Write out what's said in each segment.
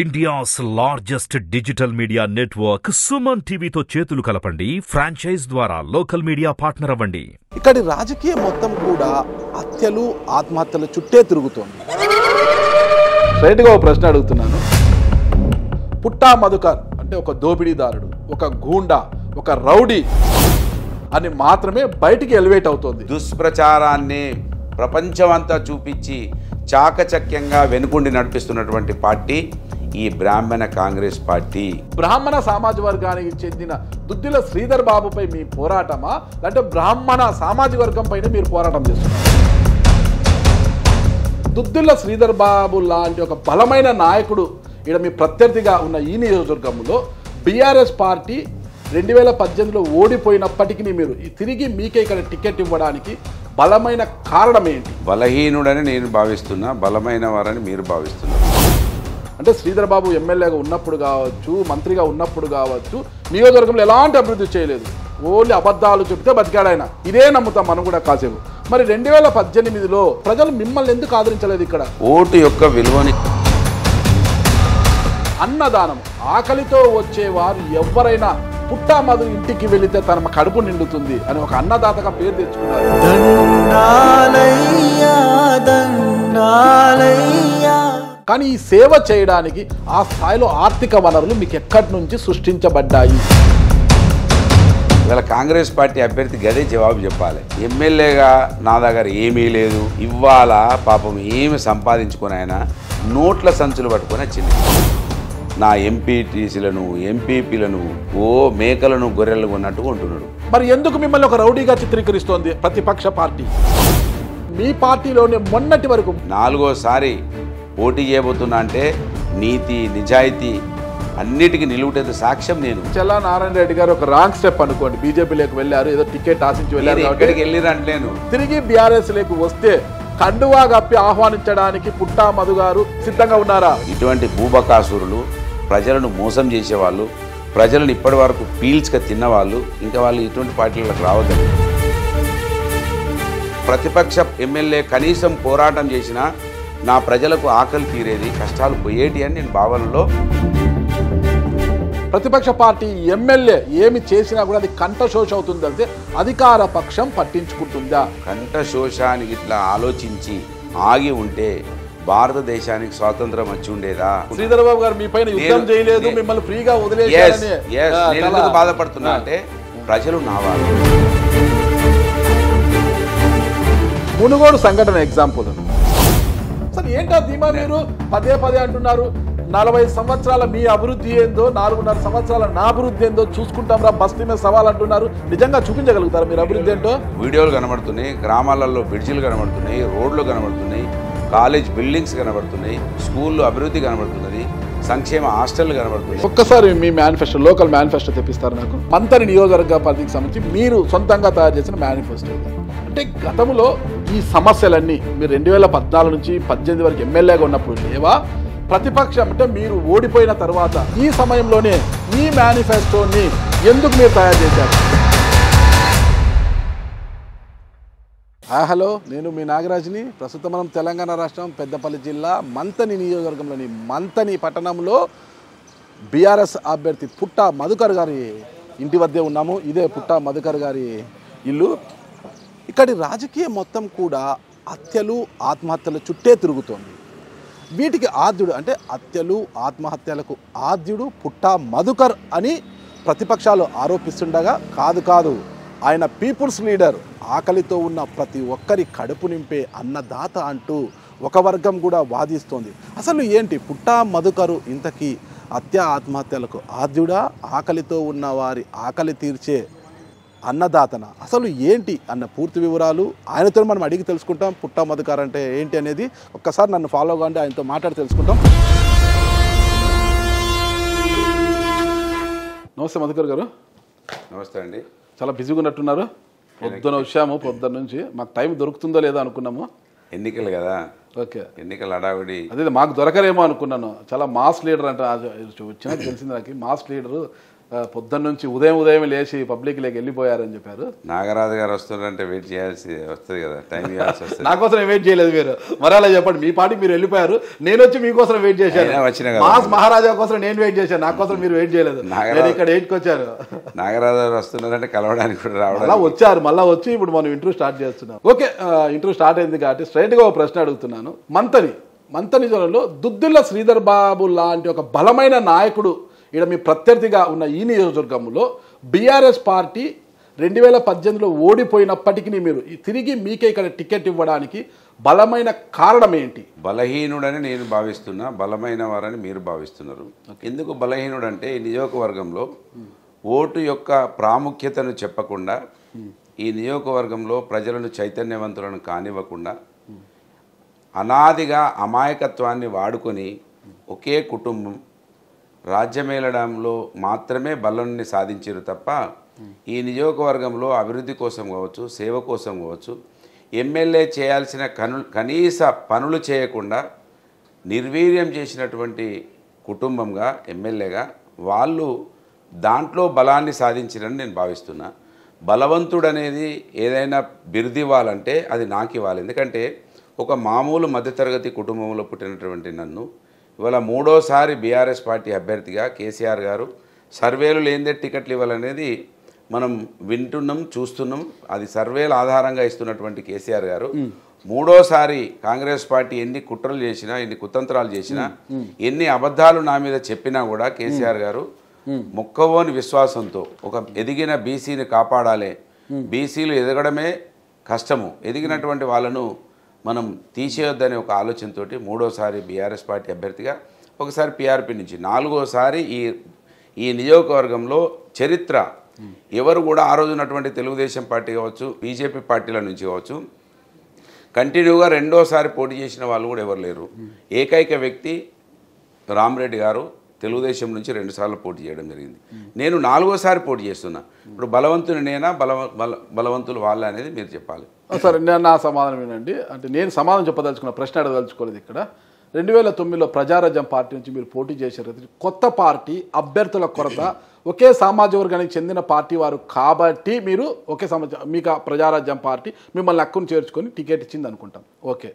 India's largest digital media network Suman టీవీతో చేతులు కలపండి ఫ్రాంచైజ్ ద్వారా లోకల్ మీడియా పార్ట్నర్ అవ్వండి ఇక్కడి రాజకీయం మొత్తం కూడా హత్యలు ఆత్మహత్యల చుట్టే తిరుగుతోంది స్ట్రైట్ గా ఒక ప్రశ్న అడుగుతున్నాను పుట్టా మధుకర్ అంటే ఒక దోపిడీదారుడు ఒక గూండా ఒక రౌడీ అని మాత్రమే బయటికి ఎలివేట్ అవుతోంది దుష్ప్రచారాన్ని ప్రపంచమంతా చూపించి చాకచక్యంగా వెనుకుండి నడిపిస్తున్నటువంటి పార్టీ ఈ బ్రాహ్మణ కాంగ్రెస్ పార్టీ బ్రాహ్మణ సామాజిక వర్గానికి చెందిన దుద్దిల శ్రీధర్ బాబుపై మీ పోరాటమా అంటే బ్రాహ్మణ సామాజిక వర్గం పైన మీరు పోరాటం చేస్తున్నారు దుద్దిల శ్రీధర్ బాబు లాంటి ఒక బలమైన నాయకుడు ఇక్కడ మీ ప్రత్యర్థిగా ఉన్న ఈ నియోజకవర్గంలో బీఆర్ఎస్ పార్టీ రెండు వేల పద్దెనిమిదిలో ఓడిపోయినప్పటికీ మీరు తిరిగి మీకే ఇక్కడ టికెట్ ఇవ్వడానికి బలమైన కారణం ఏంటి బలహీనుడని నేను భావిస్తున్నా బలమైన వారని మీరు భావిస్తున్నారు అంటే శ్రీధర్ బాబు ఎమ్మెల్యేగా ఉన్నప్పుడు కావచ్చు మంత్రిగా ఉన్నప్పుడు కావచ్చు నియోజకవర్గంలో ఎలాంటి అభివృద్ధి చేయలేదు ఓన్లీ అబద్ధాలు చెప్తే బతికాడు ఆయన ఇదే నమ్ముతాం మనం కూడా కాసేపు మరి రెండు వేల పద్దెనిమిదిలో ప్రజలు మిమ్మల్ని ఎందుకు ఆదరించలేదు ఇక్కడ ఓటు యొక్క విలువని అన్నదానం ఆకలితో వచ్చేవారు ఎవరైనా పుట్టామదు ఇంటికి వెళితే తన కడుపు నిండుతుంది అని ఒక అన్నదాతగా పేరు తెచ్చుకున్నారు కానీ ఈ సేవ చేయడానికి ఆ స్థాయిలో ఆర్థిక వనరులు మీకు ఎక్కడి నుంచి సృష్టించబడ్డాయి ఇవాళ కాంగ్రెస్ పార్టీ అభ్యర్థి గదే జవాబు చెప్పాలి ఎమ్మెల్యేగా నా దగ్గర ఏమీ లేదు ఇవాళ పాపం ఏమి సంపాదించుకుని ఆయన నోట్ల సంచులు పట్టుకొని వచ్చింది నా ఎంపీటీసీలను ఎంపీపీలను ఓ మేకలను గొర్రెలు ఉన్నట్టు ఉంటున్నాడు మరి ఎందుకు మిమ్మల్ని ఒక రౌడీగా చిత్రీకరిస్తోంది ప్రతిపక్ష పార్టీ మీ పార్టీలోనే మొన్నటి వరకు నాలుగోసారి పోటీ చేయబోతున్నా అంటే నీతి నిజాయితీ అన్నిటికీ నిలువుటేది సాక్ష్యం నేను చల్లా నారాయణ రెడ్డి గారు ఒక రాంగ్ స్టెప్ అనుకోండి బీజేపీలోకి వెళ్ళారు ఏదో టికెట్ ఆశించి వెళ్ళారు వెళ్ళిరంటలేను తిరిగి బీఆర్ఎస్ లేకు వస్తే కండువా గప్పి ఆహ్వానించడానికి పుట్టా మధు గారు సిద్ధంగా ఉన్నారా ఇటువంటి భూబకాసురులు ప్రజలను మోసం చేసేవాళ్ళు ప్రజలను ఇప్పటి వరకు పీల్చుగా తిన్నవాళ్ళు ఇంకా వాళ్ళు ఇటువంటి పార్టీలకు రావద్దు ప్రతిపక్ష ఎమ్మెల్యే కనీసం పోరాటం చేసినా నా ప్రజలకు ఆకలి తీరేది కష్టాలు పోయేటి అని నేను భావనలో ప్రతిపక్ష పార్టీ ఎమ్మెల్యే ఏమి చేసినా కూడా అది కంఠశోష అవుతుంది అంటే అధికార పక్షం పట్టించుకుంటుందా కంఠశోషానికి ఇట్లా ఆలోచించి ఆగి ఉంటే భారతదేశానికి స్వాతంత్రం వచ్చి ఉండేదా శ్రీధర్ బాబు గారు మీ పైన యుద్ధం చేయలేదు మిమ్మల్ని ఫ్రీగా వదిలేదు బాధపడుతున్నా అంటే ప్రజలు నావాలి మునుగోడు సంఘటన ఎగ్జాంపుల్ అసలు ఏంటా ధీమా మీరు పదే పదే అంటున్నారు నలభై సంవత్సరాల మీ అభివృద్ధి ఏందో నాలుగున్నర సంవత్సరాల నా అభివృద్ధి ఏందో చూసుకుంటాం రా బస్తీ మీద సవాల్ అంటున్నారు నిజంగా చూపించగలుగుతారు మీరు అభివృద్ధి ఏంటో వీడియోలు కనబడుతున్నాయి గ్రామాలలో బ్రిడ్జిలు కనబడుతున్నాయి రోడ్లు కనబడుతున్నాయి కాలేజ్ బిల్డింగ్స్ కనబడుతున్నాయి స్కూళ్ళు అభివృద్ధి కనబడుతున్నది సంక్షేమ హాస్టల్ కనబడుతుంది ఒక్కసారి మీ మేనిఫెస్టో లోకల్ మేనిఫెస్టో తెప్పిస్తారు నాకు మంతరి నియోజకవర్గ పరిధికి సంబంధించి మీరు సొంతంగా తయారు చేసిన మేనిఫెస్టో అంటే గతంలో ఈ సమస్యలన్నీ మీరు రెండు వేల పద్నాలుగు నుంచి పద్దెనిమిది వరకు ఎమ్మెల్యేగా ఉన్నప్పుడు లేవా ప్రతిపక్షం అంటే మీరు ఓడిపోయిన తర్వాత ఈ సమయంలోనే ఈ మేనిఫెస్టోని ఎందుకు మీరు తయారు చేశారు హాయ్ హలో నేను మీ నాగరాజ్ని ప్రస్తుతం మనం తెలంగాణ రాష్ట్రం పెద్దపల్లి జిల్లా మంతని నియోజకవర్గంలోని మంతని పట్టణంలో బీఆర్ఎస్ అభ్యర్థి పుట్ట మధుకర్ గారి ఇంటి వద్దే ఉన్నాము ఇదే పుట్ట మధుకర్ గారి ఇల్లు ఇక్కడి రాజకీయం మొత్తం కూడా హత్యలు ఆత్మహత్యల చుట్టే తిరుగుతోంది వీటికి ఆద్యుడు అంటే హత్యలు ఆత్మహత్యలకు ఆద్యుడు పుట్ట మధుకర్ అని ప్రతిపక్షాలు ఆరోపిస్తుండగా కాదు కాదు ఆయన పీపుల్స్ లీడర్ ఆకలితో ఉన్న ప్రతి ఒక్కరి కడుపు నింపే అన్నదాత అంటూ ఒక వర్గం కూడా వాదిస్తోంది అసలు ఏంటి పుట్టా మధుకరు ఇంతకీ హత్య ఆత్మహత్యలకు ఆద్యుడా ఆకలితో ఉన్న వారి ఆకలి తీర్చే అన్నదాతన అసలు ఏంటి అన్న పూర్తి వివరాలు ఆయనతో మనం అడిగి తెలుసుకుంటాం పుట్ట మధుకర్ అంటే ఏంటి అనేది ఒక్కసారి నన్ను ఫాలో కాండి ఆయనతో మాట్లాడి తెలుసుకుంటాం నమస్తే మధుకర్ గారు నమస్తే అండి చాలా బిజీగా ఉన్నట్టున్నారు పొద్దున వచ్చాము పొద్దున నుంచి మాకు టైం దొరుకుతుందో లేదో అనుకున్నాము ఎన్నికలు కదా ఓకే ఎన్నికలు అడావిడి అదే మాకు దొరకరేమో అనుకున్నాను చాలా మాస్ లీడర్ అంటే వచ్చినా తెలిసింది నాకు మాస్ లీడరు పొద్దున్నుంచి ఉదయం ఉదయం లేచి పబ్లిక్ లేక వెళ్ళిపోయారని చెప్పారు నాగరాజు గారు వస్తున్నారంటే వెయిట్ చేయాల్సి వస్తుంది కదా టైం నా కోసం వెయిట్ చేయలేదు మీరు మరి అలా చెప్పండి మీ పాటికి మీరు వెళ్ళిపోయారు నేను వచ్చి మీకోసం వెయిట్ చేశాను వచ్చిన మాస్ మహారాజా కోసం నేను వెయిట్ చేశాను నా కోసం మీరు వెయిట్ చేయలేదు నేను ఇక్కడ ఎయిట్కి వచ్చారు నాగరాజు గారు వస్తున్నారంటే కలవడానికి కూడా రావడం అలా వచ్చారు మళ్ళీ వచ్చి ఇప్పుడు మనం ఇంటర్వ్యూ స్టార్ట్ చేస్తున్నాం ఓకే ఇంటర్వ్యూ స్టార్ట్ అయింది కాబట్టి స్ట్రైట్గా ఒక ప్రశ్న అడుగుతున్నాను మంతని మంతని జ్వరంలో దుద్దుల శ్రీధర్ బాబు లాంటి ఒక బలమైన నాయకుడు ఇక్కడ మీ ప్రత్యర్థిగా ఉన్న ఈ నియోజకవర్గంలో బీఆర్ఎస్ పార్టీ రెండు వేల పద్దెనిమిదిలో ఓడిపోయినప్పటికీ మీరు తిరిగి మీకే ఇక్కడ టికెట్ ఇవ్వడానికి బలమైన కారణం ఏంటి బలహీనుడని నేను భావిస్తున్నా బలమైన వారని మీరు భావిస్తున్నారు ఎందుకు బలహీనుడంటే ఈ నియోజకవర్గంలో ఓటు యొక్క ప్రాముఖ్యతను చెప్పకుండా ఈ నియోజకవర్గంలో ప్రజలను చైతన్యవంతులను కానివ్వకుండా అనాదిగా అమాయకత్వాన్ని వాడుకొని ఒకే కుటుంబం రాజ్యమేళడంలో మాత్రమే బలాన్ని సాధించారు తప్ప ఈ నియోజకవర్గంలో అభివృద్ధి కోసం కావచ్చు సేవ కోసం కావచ్చు ఎమ్మెల్యే చేయాల్సిన కనీస పనులు చేయకుండా నిర్వీర్యం చేసినటువంటి కుటుంబంగా ఎమ్మెల్యేగా వాళ్ళు దాంట్లో బలాన్ని సాధించినని నేను భావిస్తున్నా బలవంతుడు అనేది ఏదైనా ఇవ్వాలంటే అది నాకు ఇవ్వాలి ఎందుకంటే ఒక మామూలు మధ్యతరగతి కుటుంబంలో పుట్టినటువంటి నన్ను ఇవాళ మూడోసారి బీఆర్ఎస్ పార్టీ అభ్యర్థిగా కేసీఆర్ గారు సర్వేలు లేనిదే టికెట్లు ఇవ్వాలనేది మనం వింటున్నాం చూస్తున్నాం అది సర్వేల ఆధారంగా ఇస్తున్నటువంటి కేసీఆర్ గారు మూడోసారి కాంగ్రెస్ పార్టీ ఎన్ని కుట్రలు చేసినా ఎన్ని కుతంత్రాలు చేసినా ఎన్ని అబద్ధాలు నా మీద చెప్పినా కూడా కేసీఆర్ గారు మొక్కవోని విశ్వాసంతో ఒక ఎదిగిన బీసీని కాపాడాలి బీసీలు ఎదగడమే కష్టము ఎదిగినటువంటి వాళ్ళను మనం తీసేయొద్దనే ఒక ఆలోచనతోటి మూడోసారి బీఆర్ఎస్ పార్టీ అభ్యర్థిగా ఒకసారి పీఆర్పీ నుంచి నాలుగోసారి ఈ ఈ నియోజకవర్గంలో చరిత్ర ఎవరు కూడా ఆ రోజు ఉన్నటువంటి తెలుగుదేశం పార్టీ కావచ్చు బీజేపీ పార్టీల నుంచి కావచ్చు కంటిన్యూగా రెండోసారి పోటీ చేసిన వాళ్ళు కూడా ఎవరు లేరు ఏకైక వ్యక్తి రామ్రెడ్డి గారు తెలుగుదేశం నుంచి రెండుసార్లు పోటీ చేయడం జరిగింది నేను నాలుగోసారి పోటీ చేస్తున్నా ఇప్పుడు బలవంతుని నేనా బల బలవంతులు వాళ్ళ అనేది మీరు చెప్పాలి సరే నేను నా సమాధానం ఏంటండి అంటే నేను సమాధానం చెప్పదలుచుకున్న ప్రశ్న అడగదలుచుకోలేదు ఇక్కడ రెండు వేల తొమ్మిదిలో ప్రజారాజ్యం పార్టీ నుంచి మీరు పోటీ చేశారు కొత్త పార్టీ అభ్యర్థుల కొరత ఒకే సామాజిక వర్గానికి చెందిన పార్టీ వారు కాబట్టి మీరు ఒకే సమాజ మీకు ప్రజారాజ్యం పార్టీ మిమ్మల్ని హక్కును చేర్చుకొని టికెట్ ఇచ్చింది అనుకుంటాం ఓకే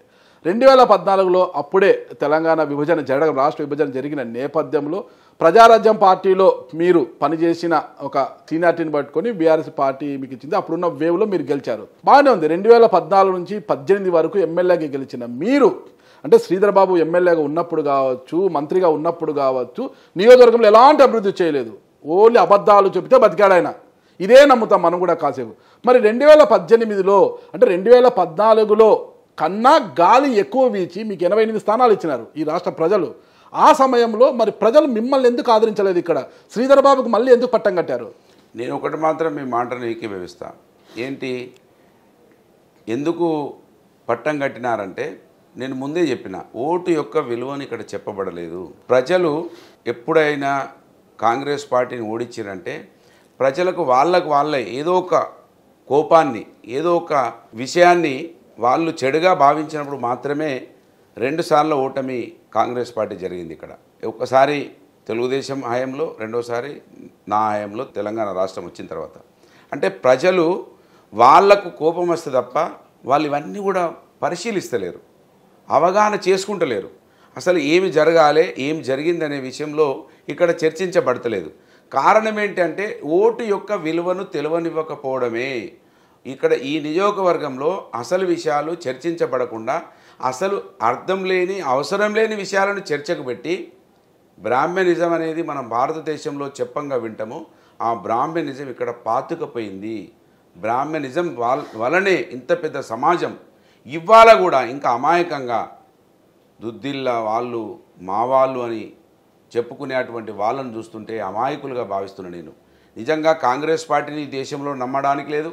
రెండు వేల పద్నాలుగులో అప్పుడే తెలంగాణ విభజన జరగడం రాష్ట్ర విభజన జరిగిన నేపథ్యంలో ప్రజారాజ్యం పార్టీలో మీరు పనిచేసిన ఒక సీనియార్టీని పట్టుకొని బీఆర్ఎస్ పార్టీ మీకు ఇచ్చింది అప్పుడున్న వేవ్లో మీరు గెలిచారు బాగానే ఉంది రెండు వేల పద్నాలుగు నుంచి పద్దెనిమిది వరకు ఎమ్మెల్యేగా గెలిచిన మీరు అంటే శ్రీధరబాబు ఎమ్మెల్యేగా ఉన్నప్పుడు కావచ్చు మంత్రిగా ఉన్నప్పుడు కావచ్చు నియోజకవర్గంలో ఎలాంటి అభివృద్ధి చేయలేదు ఓన్లీ అబద్ధాలు చెబితే బతికాడాయన ఇదే నమ్ముతాం మనం కూడా కాసేపు మరి రెండు వేల పద్దెనిమిదిలో అంటే రెండు వేల పద్నాలుగులో కన్నా గాలి ఎక్కువ వీచి మీకు ఎనభై ఎనిమిది స్థానాలు ఇచ్చినారు ఈ రాష్ట్ర ప్రజలు ఆ సమయంలో మరి ప్రజలు మిమ్మల్ని ఎందుకు ఆదరించలేదు ఇక్కడ శ్రీధర్ బాబుకు మళ్ళీ ఎందుకు పట్టం కట్టారు నేను ఒకటి మాత్రం మీ మాటను ఏకీభవిస్తా ఏంటి ఎందుకు పట్టం కట్టినారంటే నేను ముందే చెప్పిన ఓటు యొక్క విలువని ఇక్కడ చెప్పబడలేదు ప్రజలు ఎప్పుడైనా కాంగ్రెస్ పార్టీని ఓడించారంటే ప్రజలకు వాళ్ళకు వాళ్ళే ఏదో ఒక కోపాన్ని ఏదో ఒక విషయాన్ని వాళ్ళు చెడుగా భావించినప్పుడు మాత్రమే రెండుసార్లు ఓటమి కాంగ్రెస్ పార్టీ జరిగింది ఇక్కడ ఒక్కసారి తెలుగుదేశం హయాంలో రెండోసారి నా హయాంలో తెలంగాణ రాష్ట్రం వచ్చిన తర్వాత అంటే ప్రజలు వాళ్లకు కోపం వస్తే తప్ప వాళ్ళు ఇవన్నీ కూడా పరిశీలిస్తలేరు అవగాహన చేసుకుంటలేరు అసలు ఏమి జరగాలి ఏం జరిగిందనే విషయంలో ఇక్కడ చర్చించబడతలేదు కారణం ఏంటంటే ఓటు యొక్క విలువను తెలియనివ్వకపోవడమే ఇక్కడ ఈ నియోగవర్గంలో అసలు విషయాలు చర్చించబడకుండా అసలు అర్థం లేని అవసరం లేని విషయాలను చర్చకు పెట్టి బ్రాహ్మణిజం అనేది మనం భారతదేశంలో చెప్పంగా వింటాము ఆ బ్రాహ్మణిజం ఇక్కడ పాతుకపోయింది బ్రాహ్మణిజం వలనే ఇంత పెద్ద సమాజం ఇవాళ కూడా ఇంకా అమాయకంగా దుద్దిల్ల వాళ్ళు మా వాళ్ళు అని చెప్పుకునేటువంటి వాళ్ళను చూస్తుంటే అమాయకులుగా భావిస్తున్నాను నేను నిజంగా కాంగ్రెస్ పార్టీని దేశంలో నమ్మడానికి లేదు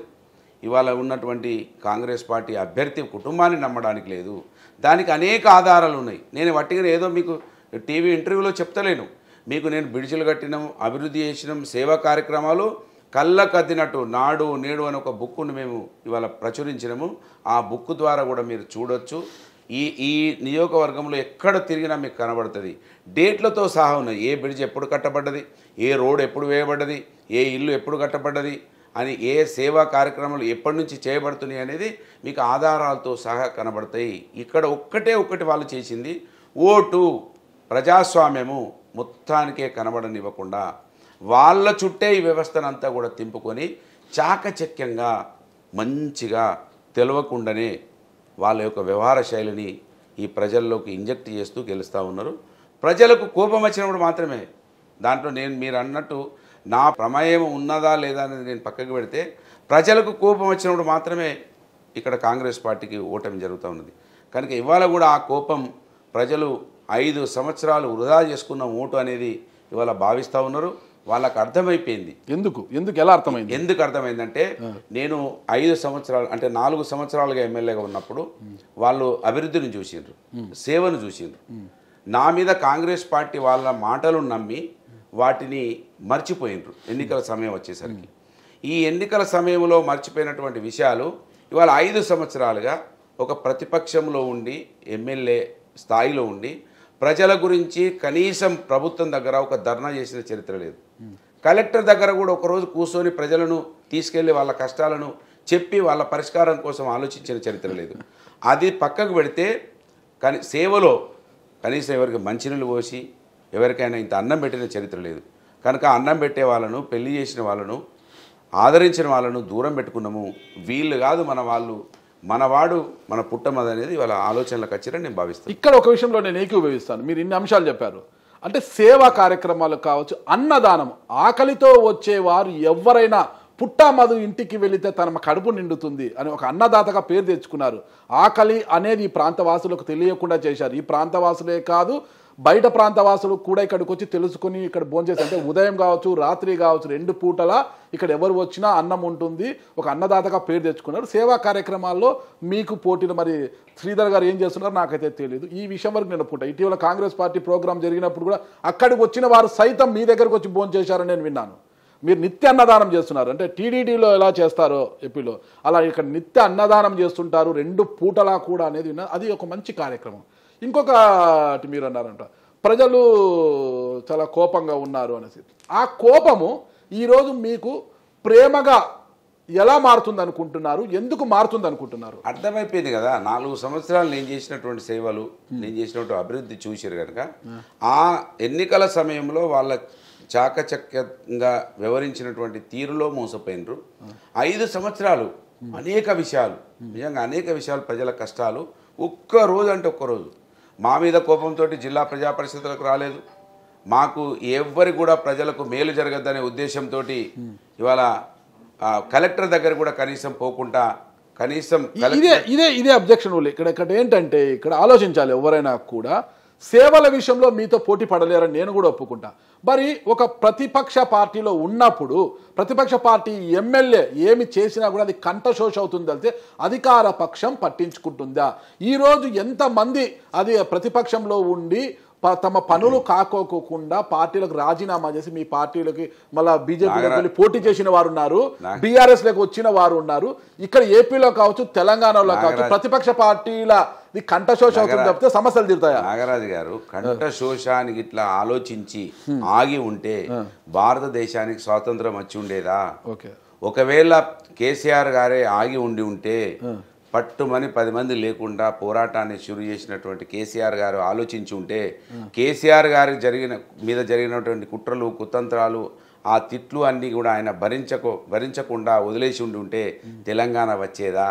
ఇవాళ ఉన్నటువంటి కాంగ్రెస్ పార్టీ అభ్యర్థి కుటుంబాన్ని నమ్మడానికి లేదు దానికి అనేక ఆధారాలు ఉన్నాయి నేను వట్టిగా ఏదో మీకు టీవీ ఇంటర్వ్యూలో చెప్తలేను మీకు నేను బిడిచిలు కట్టినాం అభివృద్ధి చేసినాం సేవా కార్యక్రమాలు కళ్ళకద్దినట్టు నాడు నేడు అని ఒక బుక్కును మేము ఇవాళ ప్రచురించినాము ఆ బుక్ ద్వారా కూడా మీరు చూడొచ్చు ఈ ఈ నియోగవర్గంలో ఎక్కడ తిరిగినా మీకు కనబడుతుంది డేట్లతో సహా ఉన్నాయి ఏ బ్రిడ్జ్ ఎప్పుడు కట్టబడ్డది ఏ రోడ్ ఎప్పుడు వేయబడ్డది ఏ ఇల్లు ఎప్పుడు కట్టబడ్డది అని ఏ సేవా కార్యక్రమాలు ఎప్పటి నుంచి చేయబడుతున్నాయి అనేది మీకు ఆధారాలతో సహా కనబడతాయి ఇక్కడ ఒక్కటే ఒక్కటి వాళ్ళు చేసింది ఓటు ప్రజాస్వామ్యము మొత్తానికే కనబడనివ్వకుండా వాళ్ళ చుట్టే ఈ వ్యవస్థను అంతా కూడా తింపుకొని చాకచక్యంగా మంచిగా తెలవకుండానే వాళ్ళ యొక్క వ్యవహార శైలిని ఈ ప్రజల్లోకి ఇంజెక్ట్ చేస్తూ గెలుస్తూ ఉన్నారు ప్రజలకు కోపం వచ్చినప్పుడు మాత్రమే దాంట్లో నేను మీరు అన్నట్టు నా ప్రమేయం ఉన్నదా లేదా అనేది నేను పక్కకు పెడితే ప్రజలకు కోపం వచ్చినప్పుడు మాత్రమే ఇక్కడ కాంగ్రెస్ పార్టీకి ఓటమి జరుగుతూ ఉన్నది కనుక ఇవాళ కూడా ఆ కోపం ప్రజలు ఐదు సంవత్సరాలు వృధా చేసుకున్న ఓటు అనేది ఇవాళ భావిస్తూ ఉన్నారు వాళ్ళకు అర్థమైపోయింది ఎందుకు ఎందుకు ఎలా అర్థమైంది ఎందుకు అర్థమైందంటే నేను ఐదు సంవత్సరాలు అంటే నాలుగు సంవత్సరాలుగా ఎమ్మెల్యేగా ఉన్నప్పుడు వాళ్ళు అభివృద్ధిని చూసిండ్రు సేవను చూసిండ్రు నా మీద కాంగ్రెస్ పార్టీ వాళ్ళ మాటలు నమ్మి వాటిని మర్చిపోయినరు ఎన్నికల సమయం వచ్చేసరికి ఈ ఎన్నికల సమయంలో మర్చిపోయినటువంటి విషయాలు ఇవాళ ఐదు సంవత్సరాలుగా ఒక ప్రతిపక్షంలో ఉండి ఎమ్మెల్యే స్థాయిలో ఉండి ప్రజల గురించి కనీసం ప్రభుత్వం దగ్గర ఒక ధర్నా చేసిన చరిత్ర లేదు కలెక్టర్ దగ్గర కూడా ఒకరోజు కూర్చొని ప్రజలను తీసుకెళ్లి వాళ్ళ కష్టాలను చెప్పి వాళ్ళ పరిష్కారం కోసం ఆలోచించిన చరిత్ర లేదు అది పక్కకు పెడితే కని సేవలో కనీసం ఎవరికి మంచినీళ్ళు పోసి ఎవరికైనా ఇంత అన్నం పెట్టిన చరిత్ర లేదు కనుక అన్నం పెట్టే వాళ్ళను పెళ్లి చేసిన వాళ్ళను ఆదరించిన వాళ్ళను దూరం పెట్టుకున్నాము వీళ్ళు కాదు మన వాళ్ళు మనవాడు మన పుట్టమది అనేది వాళ్ళ ఆలోచనలకు వచ్చారని నేను భావిస్తాను ఇక్కడ ఒక విషయంలో నేను ఉపయోగిస్తాను మీరు ఇన్ని అంశాలు చెప్పారు అంటే సేవా కార్యక్రమాలు కావచ్చు అన్నదానం ఆకలితో వచ్చేవారు ఎవరైనా మధు ఇంటికి వెళితే తన కడుపు నిండుతుంది అని ఒక అన్నదాతగా పేరు తెచ్చుకున్నారు ఆకలి అనేది ఈ ప్రాంతవాసులకు తెలియకుండా చేశారు ఈ ప్రాంతవాసులే కాదు బయట ప్రాంత వాసులు కూడా ఇక్కడికి వచ్చి తెలుసుకుని ఇక్కడ భోంచేసి అంటే ఉదయం కావచ్చు రాత్రి కావచ్చు రెండు పూటల ఇక్కడ ఎవరు వచ్చినా అన్నం ఉంటుంది ఒక అన్నదాతగా పేరు తెచ్చుకున్నారు సేవా కార్యక్రమాల్లో మీకు పోటీలు మరి శ్రీధర్ గారు ఏం చేస్తున్నారు నాకైతే తెలియదు ఈ విషయం వరకు నేను పూట ఇటీవల కాంగ్రెస్ పార్టీ ప్రోగ్రాం జరిగినప్పుడు కూడా అక్కడికి వచ్చిన వారు సైతం మీ దగ్గరకు వచ్చి భోంచేశారని నేను విన్నాను మీరు నిత్య అన్నదానం చేస్తున్నారు అంటే టీడీడీలో ఎలా చేస్తారో ఏపీలో అలా ఇక్కడ నిత్య అన్నదానం చేస్తుంటారు రెండు పూటలా కూడా అనేది అది ఒక మంచి కార్యక్రమం ఇంకొకటి మీరు అన్నారంట ప్రజలు చాలా కోపంగా ఉన్నారు అనేసి ఆ కోపము ఈరోజు మీకు ప్రేమగా ఎలా మారుతుంది అనుకుంటున్నారు ఎందుకు మారుతుంది అనుకుంటున్నారు అర్థమైపోయింది కదా నాలుగు సంవత్సరాలు నేను చేసినటువంటి సేవలు నేను చేసినటువంటి అభివృద్ధి చూసారు కనుక ఆ ఎన్నికల సమయంలో వాళ్ళ చాకచక్యంగా వ్యవహరించినటువంటి తీరులో మోసపోయినరు ఐదు సంవత్సరాలు అనేక విషయాలు నిజంగా అనేక విషయాలు ప్రజల కష్టాలు ఒక్క రోజు అంటే ఒక్క రోజు మా మీద కోపంతో జిల్లా ప్రజా పరిస్థితులకు రాలేదు మాకు ఎవ్వరి కూడా ప్రజలకు మేలు జరగద్దనే ఉద్దేశంతో ఇవాళ కలెక్టర్ దగ్గర కూడా కనీసం పోకుండా కనీసం ఇదే ఇదే ఇదే అబ్జెక్షన్ ఇక్కడ ఇక్కడ ఏంటంటే ఇక్కడ ఆలోచించాలి ఎవరైనా కూడా సేవల విషయంలో మీతో పోటీ పడలేరని నేను కూడా ఒప్పుకుంటా మరి ఒక ప్రతిపక్ష పార్టీలో ఉన్నప్పుడు ప్రతిపక్ష పార్టీ ఎమ్మెల్యే ఏమి చేసినా కూడా అది కంఠశోష అవుతుంది అయితే అధికార పక్షం పట్టించుకుంటుందా ఈరోజు ఎంతమంది అది ప్రతిపక్షంలో ఉండి తమ పనులు కాకోకుండా పార్టీలకు రాజీనామా చేసి మీ పార్టీలకి మళ్ళీ బీజేపీ పోటీ చేసిన వారు ఉన్నారు బీఆర్ఎస్ లకు వచ్చిన వారు ఉన్నారు ఇక్కడ ఏపీలో కావచ్చు తెలంగాణలో కావచ్చు ప్రతిపక్ష పార్టీల కంఠశోషం అవుతుంది సమస్యలు తీరుతాయా నాగరాజు గారు కంఠశోషానికి ఇట్లా ఆలోచించి ఆగి ఉంటే భారతదేశానికి స్వాతంత్రం వచ్చి ఉండేదా ఒకవేళ కేసీఆర్ గారే ఆగి ఉండి ఉంటే పట్టుమని పది మంది లేకుండా పోరాటాన్ని షురు చేసినటువంటి కేసీఆర్ గారు ఆలోచించి ఉంటే కేసీఆర్ గారి జరిగిన మీద జరిగినటువంటి కుట్రలు కుతంత్రాలు ఆ తిట్లు అన్నీ కూడా ఆయన భరించకు భరించకుండా వదిలేసి ఉండి ఉంటే తెలంగాణ వచ్చేదా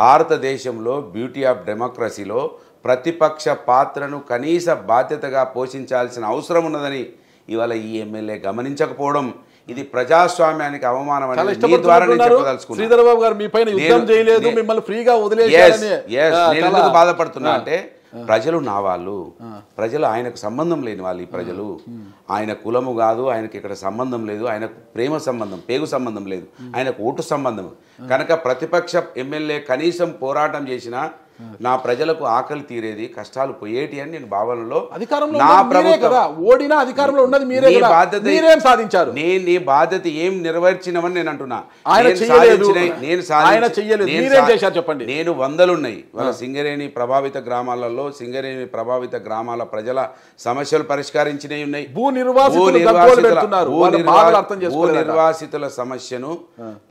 భారతదేశంలో బ్యూటీ ఆఫ్ డెమోక్రసీలో ప్రతిపక్ష పాత్రను కనీస బాధ్యతగా పోషించాల్సిన అవసరం ఉన్నదని ఇవాళ ఈ ఎమ్మెల్యే గమనించకపోవడం ఇది ప్రజాస్వామ్యానికి అవమానం చేయలేదు మిమ్మల్ని బాధపడుతున్నా అంటే ప్రజలు నా వాళ్ళు ప్రజలు ఆయనకు సంబంధం లేని వాళ్ళు ఈ ప్రజలు ఆయన కులము కాదు ఆయనకి ఇక్కడ సంబంధం లేదు ఆయనకు ప్రేమ సంబంధం పేగు సంబంధం లేదు ఆయనకు ఓటు సంబంధం కనుక ప్రతిపక్ష ఎమ్మెల్యే కనీసం పోరాటం చేసినా నా ప్రజలకు ఆకలి తీరేది కష్టాలు పోయేటి అని నేను భావనలో నా ఓడినా అధికారంలో ఉన్నది మీరే బాధ్యత మీరేం సాధించారు నేను నీ బాధ్యత ఏం నెరవేర్చినవని నేను అంటున్నా నేను చెప్పండి నేను వందలున్నాయి వాళ్ళ సింగరేణి ప్రభావిత గ్రామాలలో సింగరేణి ప్రభావిత గ్రామాల ప్రజల సమస్యలు పరిష్కరించినవి ఉన్నాయి భూ నిర్వాసితుల సమస్యను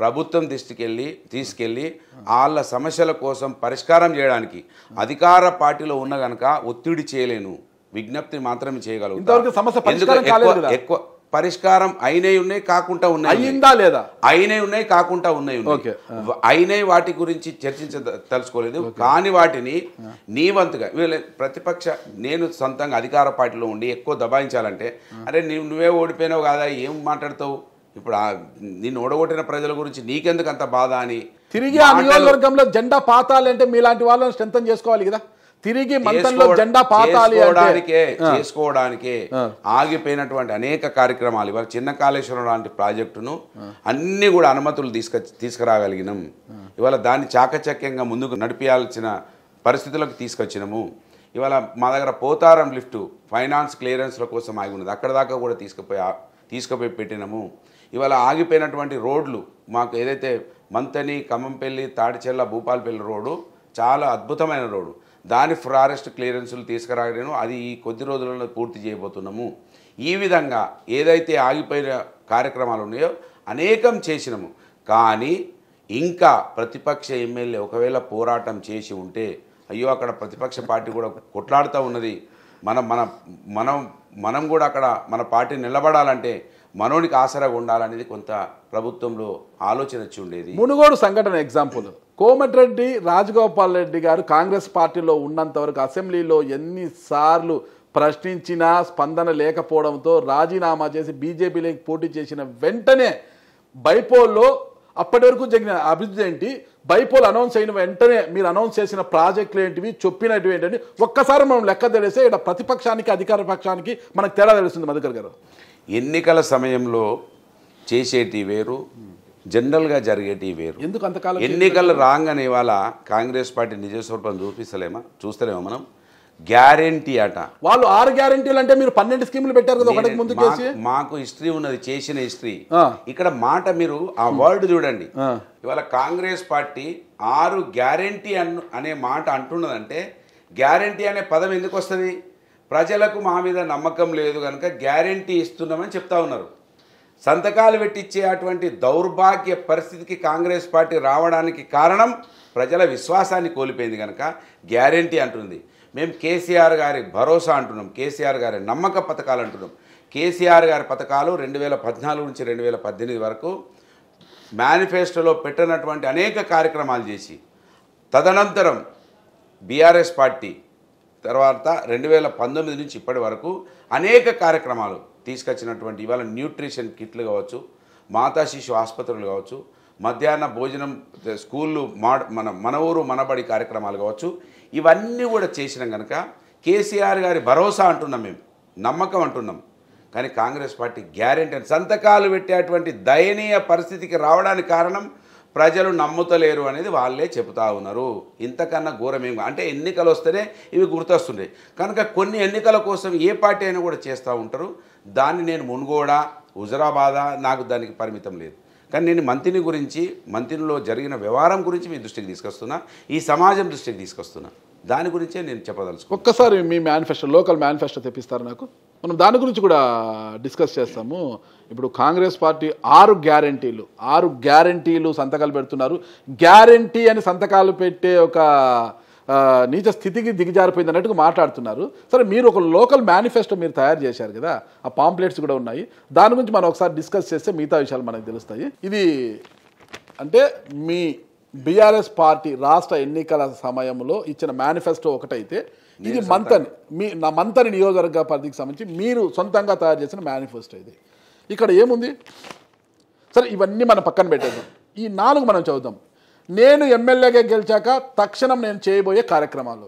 ప్రభుత్వం దృష్టికెళ్ళి తీసుకెళ్లి వాళ్ళ సమస్యల కోసం పరిష్కారం చేయడానికి చేయడానికి అధికార పార్టీలో ఉన్న గనక ఒత్తిడి చేయలేను విజ్ఞప్తి మాత్రమే చేయగలుగుతాను ఎక్కువ పరిష్కారం అయినవి ఉన్నాయి కాకుండా ఉన్నాయి లేదా అయినవి ఉన్నాయి కాకుండా ఉన్నాయి అయినవి వాటి గురించి చర్చించ తలుచుకోలేదు కాని వాటిని నీ వంతుగా ప్రతిపక్ష నేను సొంతంగా అధికార పార్టీలో ఉండి ఎక్కువ దబాయించాలంటే అరే నువ్వే ఓడిపోయినావు కాదా ఏం మాట్లాడతావు ఇప్పుడు నిన్ను ఓడగొట్టిన ప్రజల గురించి నీకెందుకు అంత బాధ అని తిరిగి ఆ నియోజకవర్గంలో జెండా పాతాలి అంటే మీలాంటి వాళ్ళని స్ట్రెంగ్ చేసుకోవాలి కదా తిరిగి మంత్రంలో జెండా పాతాలి అంటే ఆగిపోయినటువంటి అనేక కార్యక్రమాలు ఇవాళ చిన్న కాళేశ్వరం లాంటి ప్రాజెక్టును అన్ని కూడా అనుమతులు తీసుక తీసుకురాగలిగినాం ఇవాళ దాన్ని చాకచక్యంగా ముందుకు నడిపించాల్సిన పరిస్థితులకు తీసుకొచ్చినాము ఇవాళ మా దగ్గర పోతారం లిఫ్టు ఫైనాన్స్ క్లియరెన్స్ల కోసం ఆగి ఉన్నది అక్కడ దాకా కూడా తీసుకుపోయి తీసుకుపోయి పెట్టినాము ఇవాళ ఆగిపోయినటువంటి రోడ్లు మాకు ఏదైతే మంతని ఖమ్మంపల్లి తాడిచెల్ల భూపాలపల్లి రోడ్డు చాలా అద్భుతమైన రోడ్డు దాని ఫారెస్ట్ క్లియరెన్సులు తీసుకురాగలను అది ఈ కొద్ది రోజులలో పూర్తి చేయబోతున్నాము ఈ విధంగా ఏదైతే ఆగిపోయిన కార్యక్రమాలు ఉన్నాయో అనేకం చేసినాము కానీ ఇంకా ప్రతిపక్ష ఎమ్మెల్యే ఒకవేళ పోరాటం చేసి ఉంటే అయ్యో అక్కడ ప్రతిపక్ష పార్టీ కూడా కొట్లాడుతూ ఉన్నది మనం మన మనం మనం కూడా అక్కడ మన పార్టీ నిలబడాలంటే మనోనికి ఆసరాగా ఉండాలనేది కొంత ప్రభుత్వంలో ఆలోచన వచ్చి ఉండేది మునుగోడు సంఘటన ఎగ్జాంపుల్ కోమటిరెడ్డి రాజగోపాల్ రెడ్డి గారు కాంగ్రెస్ పార్టీలో ఉన్నంత వరకు అసెంబ్లీలో ఎన్నిసార్లు ప్రశ్నించినా స్పందన లేకపోవడంతో రాజీనామా చేసి బీజేపీలోకి పోటీ చేసిన వెంటనే బైపోల్లో అప్పటి వరకు జరిగిన అభివృద్ధి ఏంటి బైపోల్ అనౌన్స్ అయిన వెంటనే మీరు అనౌన్స్ చేసిన ప్రాజెక్టులు ఏంటివి చెప్పినటువంటి ఏంటంటే ఒక్కసారి మనం లెక్క తెలిస్తే ఇక్కడ ప్రతిపక్షానికి అధికార పక్షానికి మనకు తేడా తెలుస్తుంది మధుకర్ గారు ఎన్నికల సమయంలో చేసేటి వేరు జనరల్గా జరిగేటి వేరు ఎందుకు అంతకాలం ఎన్నికలు రాగానే ఇవాళ కాంగ్రెస్ పార్టీ నిజస్వరూపం చూపిస్తలేమా చూస్తలేమా మనం గ్యారంటీ అట వాళ్ళు ఆరు గ్యారంటీలు అంటే మీరు పన్నెండు స్కీములు పెట్టారు కదా ఒకటి ముందు మాకు హిస్టరీ ఉన్నది చేసిన హిస్టరీ ఇక్కడ మాట మీరు ఆ వర్డ్ చూడండి ఇవాళ కాంగ్రెస్ పార్టీ ఆరు గ్యారంటీ అనే మాట అంటున్నదంటే గ్యారంటీ అనే పదం ఎందుకు వస్తుంది ప్రజలకు మా మీద నమ్మకం లేదు కనుక గ్యారంటీ ఇస్తున్నామని చెప్తా ఉన్నారు సంతకాలు పెట్టించే అటువంటి దౌర్భాగ్య పరిస్థితికి కాంగ్రెస్ పార్టీ రావడానికి కారణం ప్రజల విశ్వాసాన్ని కోల్పోయింది కనుక గ్యారంటీ అంటుంది మేము కేసీఆర్ గారి భరోసా అంటున్నాం కేసీఆర్ గారి నమ్మక పథకాలు అంటున్నాం కేసీఆర్ గారి పథకాలు రెండు వేల పద్నాలుగు నుంచి రెండు వేల పద్దెనిమిది వరకు మేనిఫెస్టోలో పెట్టినటువంటి అనేక కార్యక్రమాలు చేసి తదనంతరం బీఆర్ఎస్ పార్టీ తర్వాత రెండు వేల పంతొమ్మిది నుంచి ఇప్పటి వరకు అనేక కార్యక్రమాలు తీసుకొచ్చినటువంటి ఇవాళ న్యూట్రిషన్ కిట్లు కావచ్చు మాతా శిశు ఆసుపత్రులు కావచ్చు మధ్యాహ్న భోజనం స్కూళ్ళు మాడ్ మన మన ఊరు మనబడి కార్యక్రమాలు కావచ్చు ఇవన్నీ కూడా చేసినాం కనుక కేసీఆర్ గారి భరోసా అంటున్నాం మేము నమ్మకం అంటున్నాం కానీ కాంగ్రెస్ పార్టీ గ్యారెంటీ సంతకాలు పెట్టేటువంటి దయనీయ పరిస్థితికి రావడానికి కారణం ప్రజలు నమ్ముతలేరు అనేది వాళ్ళే చెబుతా ఉన్నారు ఇంతకన్నా ఘోరమేం అంటే ఎన్నికలు వస్తేనే ఇవి గుర్తొస్తున్నాయి కనుక కొన్ని ఎన్నికల కోసం ఏ పార్టీ అయినా కూడా చేస్తూ ఉంటారు దాన్ని నేను మునుగోడ హుజరాబాదా నాకు దానికి పరిమితం లేదు కానీ నేను మంత్రిని గురించి మంత్రిలో జరిగిన వ్యవహారం గురించి మీ దృష్టికి తీసుకొస్తున్నా ఈ సమాజం దృష్టికి తీసుకొస్తున్నా దాని గురించే నేను చెప్పదలుచుకో ఒక్కసారి మీ మేనిఫెస్టో లోకల్ మేనిఫెస్టో తెప్పిస్తారు నాకు మనం దాని గురించి కూడా డిస్కస్ చేస్తాము ఇప్పుడు కాంగ్రెస్ పార్టీ ఆరు గ్యారంటీలు ఆరు గ్యారంటీలు సంతకాలు పెడుతున్నారు గ్యారంటీ అని సంతకాలు పెట్టే ఒక నీచ స్థితికి దిగజారిపోయింది అన్నట్టుగా మాట్లాడుతున్నారు సరే మీరు ఒక లోకల్ మేనిఫెస్టో మీరు తయారు చేశారు కదా ఆ పాంప్లెట్స్ కూడా ఉన్నాయి దాని గురించి మనం ఒకసారి డిస్కస్ చేస్తే మిగతా విషయాలు మనకు తెలుస్తాయి ఇది అంటే మీ బీఆర్ఎస్ పార్టీ రాష్ట్ర ఎన్నికల సమయంలో ఇచ్చిన మేనిఫెస్టో ఒకటైతే ఇది మంతని మీ నా మంతని నియోజకవర్గ పరిధికి సంబంధించి మీరు సొంతంగా తయారు చేసిన మేనిఫెస్టో ఇది ఇక్కడ ఏముంది సరే ఇవన్నీ మనం పక్కన పెట్టేద్దాం ఈ నాలుగు మనం చదువుదాం నేను ఎమ్మెల్యేగా గెలిచాక తక్షణం నేను చేయబోయే కార్యక్రమాలు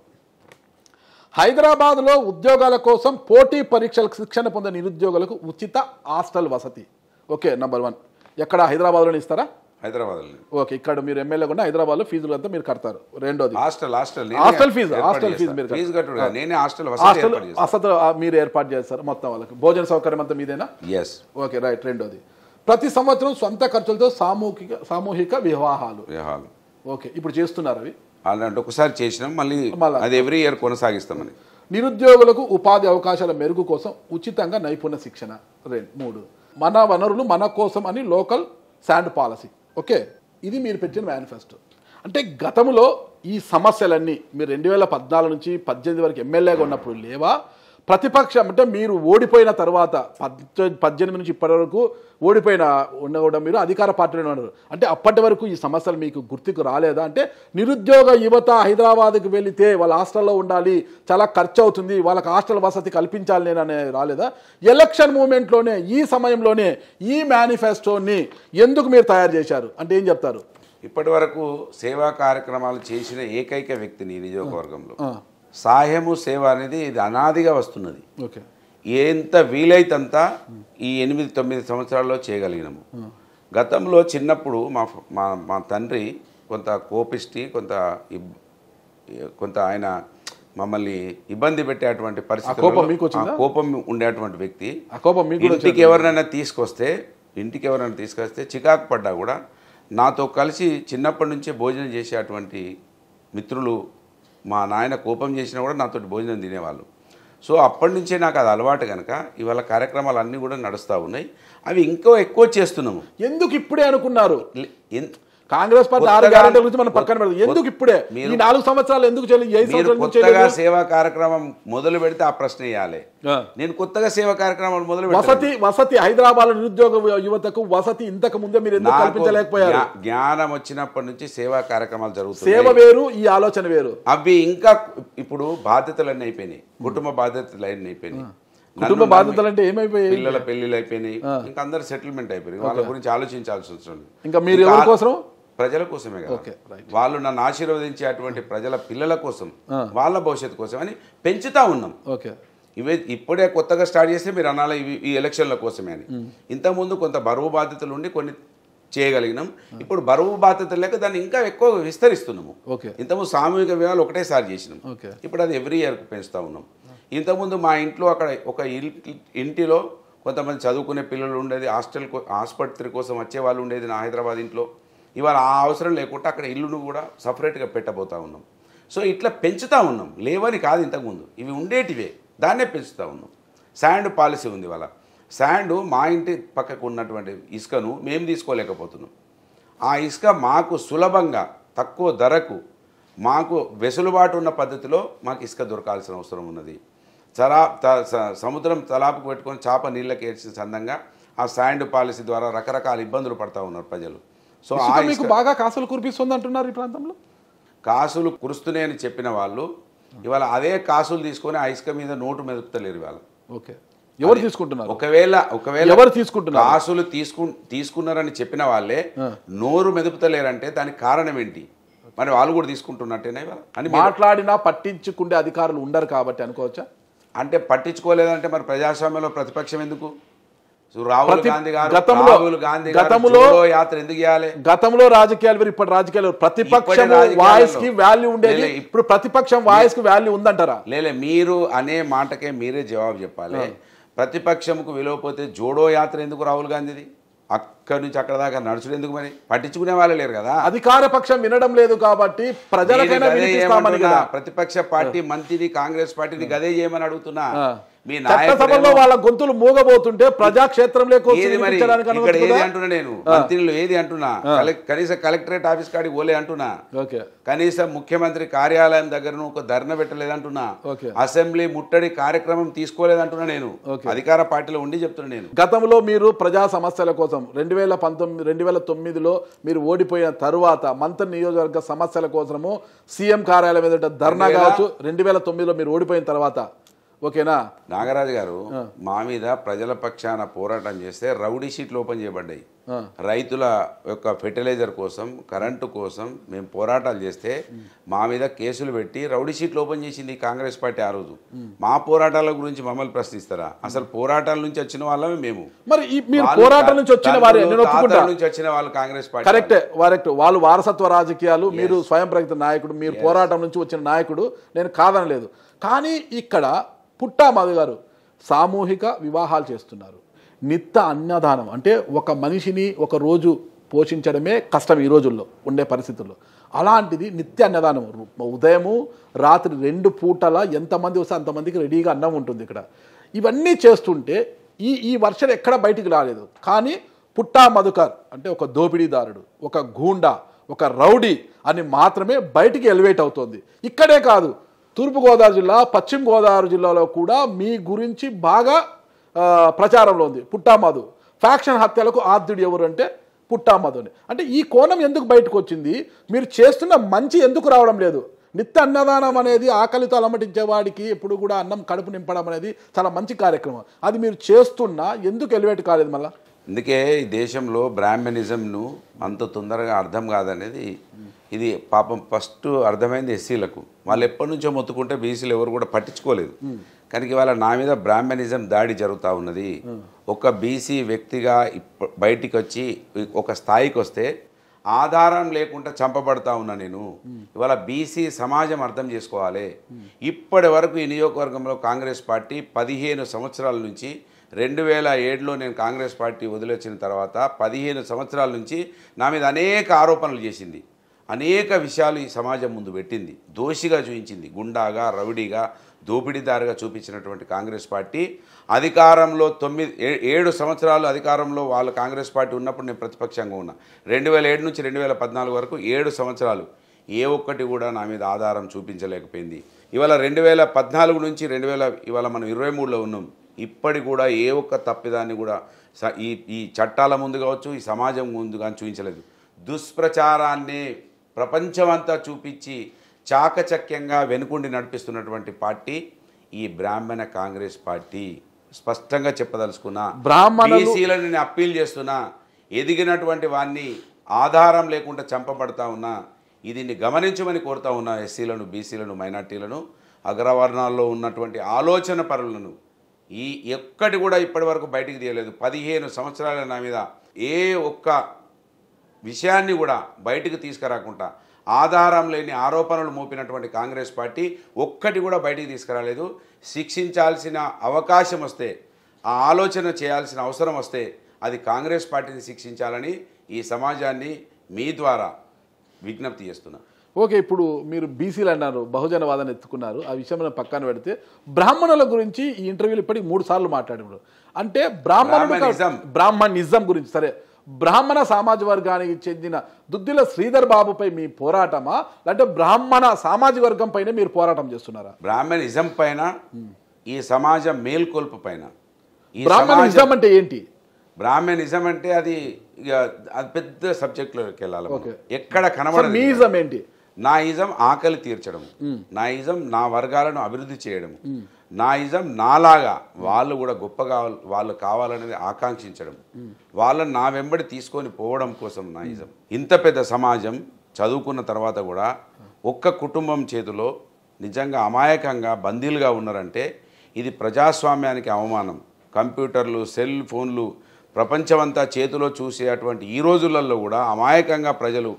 హైదరాబాద్లో ఉద్యోగాల కోసం పోటీ పరీక్షలకు శిక్షణ పొందే నిరుద్యోగులకు ఉచిత హాస్టల్ వసతి ఓకే నంబర్ వన్ ఎక్కడ హైదరాబాద్లోనే ఇస్తారా హైదరాబాద్ ఓకే ఇక్కడ మీరు ఎమ్మెల్యే కూడా హైదరాబాద్ లో ఫీజులు అంతా మీరు కడతారు రెండోది hostel hostel hostel fee hostel fee మీరు ఫీజు కట్టుడు నేనే హాస్టల్ హాస్టల్ వసతి మీరు ఏర్పాటు చేస్తారు మొత్తం వాళ్ళకి భోజన సౌకర్యం అంతా మీదేనా ఎస్ ఓకే రైట్ రెండోది ప్రతి సంవత్సరం సొంత ఖర్చులతో సామూహిక సామూహిక వివాహాలు వివాహాలు ఓకే ఇప్పుడు చేస్తున్నారు అవి అలాంటి ఒకసారి చేసినాం మళ్ళీ అది ఎవ్రీ ఇయర్ కొనసాగిస్తామని నిరుద్యోగులకు ఉపాధి అవకాశాల మెరుగు కోసం ఉచితంగా నైపుణ్య శిక్షణ రెండు మూడు మన వనరులు మన కోసం అని లోకల్ శాండ్ పాలసీ ఓకే ఇది మీరు పెట్టిన మేనిఫెస్టో అంటే గతంలో ఈ సమస్యలన్నీ మీరు రెండు వేల పద్నాలుగు నుంచి పద్దెనిమిది వరకు ఎమ్మెల్యేగా ఉన్నప్పుడు లేవా ప్రతిపక్షం అంటే మీరు ఓడిపోయిన తర్వాత పద్దెనిమిది నుంచి ఇప్పటి వరకు ఓడిపోయిన కూడా మీరు అధికార పార్టీలు ఉన్నారు అంటే అప్పటి వరకు ఈ సమస్యలు మీకు గుర్తుకు రాలేదా అంటే నిరుద్యోగ యువత హైదరాబాద్కు వెళితే వాళ్ళ హాస్టల్లో ఉండాలి చాలా ఖర్చు అవుతుంది వాళ్ళకి హాస్టల్ వసతి కల్పించాలి నేను అనే రాలేదా ఎలక్షన్ మూమెంట్లోనే ఈ సమయంలోనే ఈ మేనిఫెస్టోని ఎందుకు మీరు తయారు చేశారు అంటే ఏం చెప్తారు ఇప్పటి వరకు సేవా కార్యక్రమాలు చేసిన ఏకైక వ్యక్తిని నియోజకవర్గంలో సాయము సేవ అనేది ఇది అనాదిగా వస్తున్నది ఓకే ఎంత వీలైతంత ఈ ఎనిమిది తొమ్మిది సంవత్సరాల్లో చేయగలిగినాము గతంలో చిన్నప్పుడు మా మా మా తండ్రి కొంత కోపిష్టి కొంత కొంత ఆయన మమ్మల్ని ఇబ్బంది పెట్టేటువంటి పరిస్థితి కోపం ఉండేటువంటి వ్యక్తి ఇంటికి ఎవరినైనా తీసుకొస్తే ఇంటికి ఎవరైనా తీసుకొస్తే చికాకు పడ్డా కూడా నాతో కలిసి చిన్నప్పటి నుంచే భోజనం చేసేటువంటి మిత్రులు మా నాయన కోపం చేసినా కూడా నాతోటి భోజనం తినేవాళ్ళు సో అప్పటి నుంచే నాకు అది అలవాటు కనుక ఇవాళ కార్యక్రమాలు అన్నీ కూడా నడుస్తూ ఉన్నాయి అవి ఇంకా ఎక్కువ చేస్తున్నాము ఎందుకు ఇప్పుడే అనుకున్నారు కాంగ్రెస్ పార్టీ ఆరు గ్యారెంటీ గురించి మనం పక్కన పెడదాం ఎందుకు ఇప్పుడే ఈ నాలుగు సంవత్సరాలు ఎందుకు కొత్తగా సేవా కార్యక్రమం మొదలు పెడితే ఆ ప్రశ్న వేయాలి నేను కొత్తగా సేవా కార్యక్రమాలు మొదలు వసతి వసతి హైదరాబాద్ నిరుద్యోగ యువతకు వసతి ఇంతకు ముందే మీరు ఎందుకు కల్పించలేకపోయారు జ్ఞానం వచ్చినప్పటి నుంచి సేవా కార్యక్రమాలు జరుగుతాయి సేవ వేరు ఈ ఆలోచన వేరు అవి ఇంకా ఇప్పుడు బాధ్యతలన్నీ అయిపోయినాయి కుటుంబ బాధ్యతలు అన్నీ అయిపోయినాయి కుటుంబ బాధ్యతలు అంటే ఏమైపోయాయి పిల్లల పెళ్లిలు అయిపోయినాయి ఇంకా అందరు సెటిల్మెంట్ అయిపోయినాయి వాళ్ళ గురించి ఆలోచించాల్సి వచ్చింది ఇంకా మీరు ఎవరి కోసం ప్రజల కోసమే కదా వాళ్ళు నన్ను ఆశీర్వదించే అటువంటి ప్రజల పిల్లల కోసం వాళ్ళ భవిష్యత్తు కోసం అని పెంచుతా ఉన్నాం ఓకే ఇవే ఇప్పుడే కొత్తగా స్టార్ట్ చేస్తే మీరు అనాలి ఈ ఎలక్షన్ల కోసమే అని hmm. ఇంతకుముందు కొంత బరువు బాధ్యతలు ఉండి కొన్ని చేయగలిగినాం ఇప్పుడు బరువు బాధ్యత లేక దాన్ని ఇంకా ఎక్కువ విస్తరిస్తున్నాము ఇంతకుముందు సామూహిక వివాహాలు ఒకటేసారి చేసినాం ఇప్పుడు అది ఎవ్రీ ఇయర్ పెంచుతూ ఉన్నాం ఇంతకుముందు మా ఇంట్లో అక్కడ ఒక ఇంటిలో కొంతమంది చదువుకునే పిల్లలు ఉండేది హాస్టల్ ఆసుపత్రి కోసం వచ్చే వాళ్ళు ఉండేది నా హైదరాబాద్ ఇంట్లో ఇవాళ ఆ అవసరం లేకుండా అక్కడ ఇల్లును కూడా సపరేట్గా పెట్టబోతూ ఉన్నాం సో ఇట్లా పెంచుతూ ఉన్నాం లేవని కాదు ఇంతకుముందు ఇవి ఉండేటివే దాన్నే పెంచుతూ ఉన్నాం శాండ్ పాలసీ ఉంది ఇవాళ శాండ్ మా ఇంటి పక్కకు ఉన్నటువంటి ఇసుకను మేము తీసుకోలేకపోతున్నాం ఆ ఇసుక మాకు సులభంగా తక్కువ ధరకు మాకు వెసులుబాటు ఉన్న పద్ధతిలో మాకు ఇసుక దొరకాల్సిన అవసరం ఉన్నది చలా సముద్రం తలాపుకు పెట్టుకొని చేప నీళ్ళకి ఏడ్చిన సందంగా ఆ శాండ్ పాలసీ ద్వారా రకరకాల ఇబ్బందులు పడతా ఉన్నారు ప్రజలు సో మీకు బాగా కాసులు కురిపిస్తుంది అంటున్నారు ఈ ప్రాంతంలో కాసులు కురుస్తున్నాయి అని చెప్పిన వాళ్ళు ఇవాళ అదే కాసులు తీసుకొని ఐస్క మీద నోటు మెదుపుతలేరు ఇవాళ ఓకే ఎవరు తీసుకుంటున్నారు ఒకవేళ ఒకవేళ ఎవరు తీసుకుంటున్నారు కాసులు తీసుకు తీసుకున్నారని చెప్పిన వాళ్ళే నోరు మెదుపుతలేరంటే దానికి కారణం ఏంటి మరి వాళ్ళు కూడా తీసుకుంటున్నట్టేనా ఇవాళ అని మాట్లాడినా పట్టించుకుండే అధికారులు ఉండరు కాబట్టి అనుకోవచ్చా అంటే పట్టించుకోలేదంటే మరి ప్రజాస్వామ్యంలో ప్రతిపక్షం ఎందుకు రాహుల్ గాంధీ గతంలో గాంధీ యాత్ర ఎందుకు రాజకీయాలు వేరు ఇప్పుడు రాజకీయాలు ప్రతిపక్షం వాయిస్ కి వాల్యూ ఉండేది ఇప్పుడు ప్రతిపక్షం వాయిస్ కి వాల్యూ ఉందంటారా లేదా మీరు అనే మాటకే మీరే జవాబు చెప్పాలి ప్రతిపక్షంకు విలువపోతే జోడో యాత్ర ఎందుకు రాహుల్ గాంధీది అక్కడి నుంచి అక్కడ దాకా నడుచుడు ఎందుకు మరి పట్టించుకునే వాళ్ళే లేరు కదా అధికార పక్షం వినడం లేదు కాబట్టి ప్రజలకైనా ప్రతిపక్ష పార్టీ మంత్రిని కాంగ్రెస్ పార్టీని గదే చేయమని అడుగుతున్నా చట్టసభలో వాళ్ళ గొంతులు మూగబోతుంటే ప్రజాక్షేత్రంలోకి ఏది అంటున్నా నేను ఏది అంటున్నా కనీసం కలెక్టరేట్ ఆఫీస్ కాడికి పోలే అంటున్నా కనీసం ముఖ్యమంత్రి కార్యాలయం దగ్గర ఒక ధర్న పెట్టలేదంటున్నా అసెంబ్లీ ముట్టడి కార్యక్రమం తీసుకోలేదంటున్నా నేను అధికార పార్టీలో ఉండి చెప్తున్నా నేను గతంలో మీరు ప్రజా సమస్యల కోసం రెండు వేల పంతొమ్మిది రెండు వేల తొమ్మిదిలో మీరు ఓడిపోయిన తరువాత మంత్రి నియోజకవర్గ సమస్యల కోసము సీఎం కార్యాలయం ఎదుట ధర్నా కావచ్చు రెండు వేల తొమ్మిదిలో మీరు ఓడిపోయిన తర్వాత ఓకేనా నాగరాజు గారు మా మీద ప్రజల పక్షాన పోరాటం చేస్తే రౌడీ షీట్లు ఓపెన్ చేయబడ్డాయి రైతుల యొక్క ఫెర్టిలైజర్ కోసం కరెంటు కోసం మేము పోరాటాలు చేస్తే మా మీద కేసులు పెట్టి రౌడీ షీట్లు ఓపెన్ చేసింది కాంగ్రెస్ పార్టీ ఆ రోజు మా పోరాటాల గురించి మమ్మల్ని ప్రశ్నిస్తారా అసలు పోరాటాల నుంచి వచ్చిన వాళ్ళమే మేము మరి పోరాటం నుంచి వచ్చిన నుంచి వచ్చిన వాళ్ళు కాంగ్రెస్ పార్టీ కరెక్ట్ కరెక్ట్ వాళ్ళు వారసత్వ రాజకీయాలు మీరు స్వయం ప్రగతి నాయకుడు మీరు పోరాటం నుంచి వచ్చిన నాయకుడు నేను కాదనలేదు కానీ ఇక్కడ పుట్టా గారు సామూహిక వివాహాలు చేస్తున్నారు నిత్త అన్నదానం అంటే ఒక మనిషిని ఒక రోజు పోషించడమే కష్టం ఈ రోజుల్లో ఉండే పరిస్థితుల్లో అలాంటిది నిత్య అన్నదానం ఉదయము రాత్రి రెండు పూటల ఎంతమంది వస్తే అంతమందికి రెడీగా అన్నం ఉంటుంది ఇక్కడ ఇవన్నీ చేస్తుంటే ఈ ఈ వర్షం ఎక్కడ బయటికి రాలేదు కానీ పుట్టా మధుకర్ అంటే ఒక దోపిడీదారుడు ఒక గూండా ఒక రౌడీ అని మాత్రమే బయటికి ఎలివేట్ అవుతోంది ఇక్కడే కాదు తూర్పుగోదావరి జిల్లా పశ్చిమ గోదావరి జిల్లాలో కూడా మీ గురించి బాగా ప్రచారంలో ఉంది పుట్టామాధు ఫ్యాక్షన్ హత్యలకు ఆద్యుడు ఎవరు అంటే అని అంటే ఈ కోణం ఎందుకు బయటకు వచ్చింది మీరు చేస్తున్న మంచి ఎందుకు రావడం లేదు నిత్య అన్నదానం అనేది ఆకలితో అలమటించేవాడికి ఎప్పుడు కూడా అన్నం కడుపు నింపడం అనేది చాలా మంచి కార్యక్రమం అది మీరు చేస్తున్నా ఎందుకు ఎలివేట్ కాలేదు మళ్ళీ అందుకే ఈ దేశంలో బ్రాహ్మణిజంను అంత తొందరగా అర్థం కాదనేది ఇది పాపం ఫస్ట్ అర్థమైంది ఎస్సీలకు వాళ్ళు ఎప్పటి నుంచో మొత్తుకుంటే బీసీలు ఎవరు కూడా పట్టించుకోలేదు కానీ ఇవాళ నా మీద బ్రాహ్మణిజం దాడి జరుగుతూ ఉన్నది ఒక బీసీ వ్యక్తిగా బయటికి వచ్చి ఒక స్థాయికి వస్తే ఆధారం లేకుండా చంపబడతా ఉన్నా నేను ఇవాళ బీసీ సమాజం అర్థం చేసుకోవాలి ఇప్పటి వరకు ఈ నియోజకవర్గంలో కాంగ్రెస్ పార్టీ పదిహేను సంవత్సరాల నుంచి రెండు వేల ఏడులో నేను కాంగ్రెస్ పార్టీ వదిలొచ్చిన తర్వాత పదిహేను సంవత్సరాల నుంచి నా మీద అనేక ఆరోపణలు చేసింది అనేక విషయాలు ఈ సమాజం ముందు పెట్టింది దోషిగా చూపించింది గుండాగా రౌడీగా దోపిడీదారుగా చూపించినటువంటి కాంగ్రెస్ పార్టీ అధికారంలో తొమ్మిది ఏడు సంవత్సరాలు అధికారంలో వాళ్ళు కాంగ్రెస్ పార్టీ ఉన్నప్పుడు నేను ప్రతిపక్షంగా ఉన్నా రెండు వేల ఏడు నుంచి రెండు వేల పద్నాలుగు వరకు ఏడు సంవత్సరాలు ఏ ఒక్కటి కూడా నా మీద ఆధారం చూపించలేకపోయింది ఇవాళ రెండు వేల పద్నాలుగు నుంచి రెండు వేల ఇవాళ మనం ఇరవై మూడులో ఉన్నాం ఇప్పటి కూడా ఏ ఒక్క తప్పిదాన్ని కూడా ఈ ఈ చట్టాల ముందు కావచ్చు ఈ సమాజం ముందు కానీ చూపించలేదు దుష్ప్రచారాన్ని ప్రపంచమంతా చూపించి చాకచక్యంగా వెనుకుండి నడిపిస్తున్నటువంటి పార్టీ ఈ బ్రాహ్మణ కాంగ్రెస్ పార్టీ స్పష్టంగా చెప్పదలుచుకున్నా నేను అప్పీల్ చేస్తున్నా ఎదిగినటువంటి వారిని ఆధారం లేకుండా చంపబడతా ఉన్నా దీన్ని గమనించమని కోరుతా ఉన్నా ఎస్సీలను బీసీలను మైనార్టీలను అగ్రవర్ణాల్లో ఉన్నటువంటి ఆలోచన పరులను ఈ ఎక్కటి కూడా ఇప్పటి వరకు బయటికి తీయలేదు పదిహేను సంవత్సరాల నా మీద ఏ ఒక్క విషయాన్ని కూడా బయటకు తీసుకురాకుండా ఆధారం లేని ఆరోపణలు మోపినటువంటి కాంగ్రెస్ పార్టీ ఒక్కటి కూడా బయటికి తీసుకురాలేదు శిక్షించాల్సిన అవకాశం వస్తే ఆ ఆలోచన చేయాల్సిన అవసరం వస్తే అది కాంగ్రెస్ పార్టీని శిక్షించాలని ఈ సమాజాన్ని మీ ద్వారా విజ్ఞప్తి చేస్తున్నా ఓకే ఇప్పుడు మీరు బీసీలు అన్నారు బహుజనవాదాన్ని ఎత్తుకున్నారు ఆ విషయం పక్కన పెడితే బ్రాహ్మణుల గురించి ఈ ఇంటర్వ్యూలు ఇప్పటికి మూడు సార్లు మాట్లాడినప్పుడు అంటే బ్రాహ్మణ బ్రాహ్మణిజం గురించి సరే బ్రాహ్మణ సామాజిక వర్గానికి చెందిన దుద్దిల శ్రీధర్ బాబుపై మీ పోరాటమా లేదంటే బ్రాహ్మణ సామాజిక వర్గం పైన మీరు పోరాటం చేస్తున్నారా బ్రాహ్మణిజం పైన ఈ సమాజం మేల్కొల్పు పైన బ్రాహ్మణిజం అంటే ఏంటి బ్రాహ్మణిజం అంటే అది అది పెద్ద సబ్జెక్టులోకి వెళ్ళాలి ఎక్కడ కనబడదు మీ ఏంటి నా ఇజం ఆకలి తీర్చడం నా ఇజం నా వర్గాలను అభివృద్ధి చేయడం నా నిజం నాలాగా వాళ్ళు కూడా గొప్పగా వాళ్ళు కావాలనేది ఆకాంక్షించడం వాళ్ళని నా వెంబడి తీసుకొని పోవడం కోసం నా నిజం ఇంత పెద్ద సమాజం చదువుకున్న తర్వాత కూడా ఒక్క కుటుంబం చేతిలో నిజంగా అమాయకంగా బందీలుగా ఉన్నారంటే ఇది ప్రజాస్వామ్యానికి అవమానం కంప్యూటర్లు సెల్ ఫోన్లు ప్రపంచమంతా చేతిలో చూసే అటువంటి ఈ రోజులలో కూడా అమాయకంగా ప్రజలు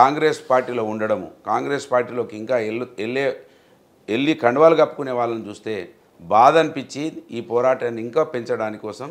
కాంగ్రెస్ పార్టీలో ఉండడము కాంగ్రెస్ పార్టీలోకి ఇంకా వెళ్ళే వెళ్ళి కండువాలు కప్పుకునే వాళ్ళని చూస్తే బాధ అనిపించి ఈ పోరాటాన్ని ఇంకా పెంచడాని కోసం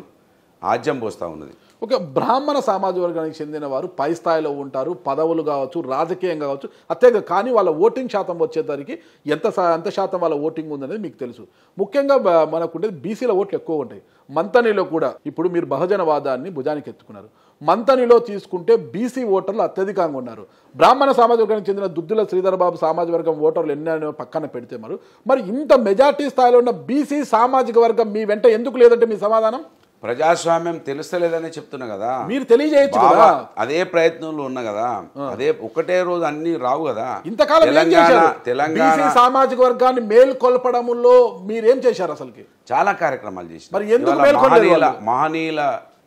ఆజ్యం పోస్తూ ఉన్నది ఒక బ్రాహ్మణ సామాజిక వర్గానికి చెందిన వారు పై స్థాయిలో ఉంటారు పదవులు కావచ్చు రాజకీయంగా కావచ్చు అత్యంత కానీ వాళ్ళ ఓటింగ్ శాతం వచ్చేసరికి ఎంత ఎంత శాతం వాళ్ళ ఓటింగ్ ఉందనేది మీకు తెలుసు ముఖ్యంగా మనకు ఉండేది బీసీల ఓట్లు ఎక్కువ ఉంటాయి మంతనిలో కూడా ఇప్పుడు మీరు బహుజనవాదాన్ని భుజానికి ఎత్తుకున్నారు మంతనిలో తీసుకుంటే బీసీ ఓటర్లు అత్యధికంగా ఉన్నారు బ్రాహ్మణ సామాజిక వర్గానికి చెందిన దుద్దుల శ్రీధరబాబు సామాజిక వర్గం ఓటర్లు ఎన్నో పక్కన పెడితే మరి మరి ఇంత మెజార్టీ స్థాయిలో ఉన్న బీసీ సామాజిక వర్గం మీ వెంట ఎందుకు లేదంటే మీ సమాధానం ప్రజాస్వామ్యం తెలుస్తలేదని చెప్తున్నా కదా మీరు తెలియజేయచ్చు కదా అదే ప్రయత్నంలో ఉన్నా కదా అదే ఒకటే రోజు అన్ని రావు కదా ఇంతకాలం తెలంగాణ తెలంగాణ సామాజిక వర్గాన్ని మేల్కొల్పడంలో మీరేం చేశారు అసలు చాలా కార్యక్రమాలు చేశారు మరి ఎందుకు మహనీయుల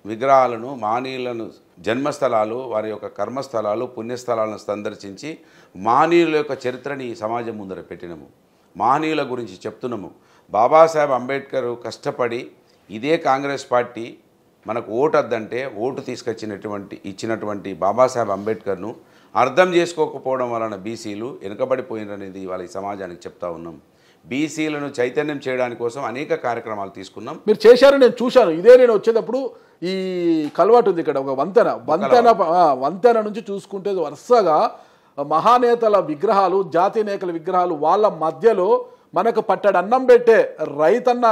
విగ్రహాలను మానీయులను జన్మస్థలాలు వారి యొక్క కర్మస్థలాలు పుణ్యస్థలాలను సందర్శించి మానీయుల యొక్క చరిత్రని ఈ సమాజం ముందర పెట్టినము మానీయుల గురించి చెప్తున్నాము బాబాసాహెబ్ అంబేద్కర్ కష్టపడి ఇదే కాంగ్రెస్ పార్టీ మనకు ఓటు వద్దంటే ఓటు తీసుకొచ్చినటువంటి ఇచ్చినటువంటి బాబాసాహెబ్ అంబేద్కర్ను అర్థం చేసుకోకపోవడం వలన బీసీలు వెనుకబడిపోయినది వాళ్ళ ఈ సమాజానికి చెప్తా ఉన్నాం బీసీలను చైతన్యం చేయడానికి కోసం అనేక కార్యక్రమాలు తీసుకున్నాం మీరు చేశారు నేను చూశాను ఇదే నేను వచ్చేటప్పుడు ఈ కలవాటు ఉంది ఇక్కడ ఒక వంతెన వంతెన వంతెన నుంచి చూసుకుంటే వరుసగా మహానేతల విగ్రహాలు జాతీయ నేతల విగ్రహాలు వాళ్ళ మధ్యలో మనకు పట్టడు అన్నం పెట్టే రైతన్న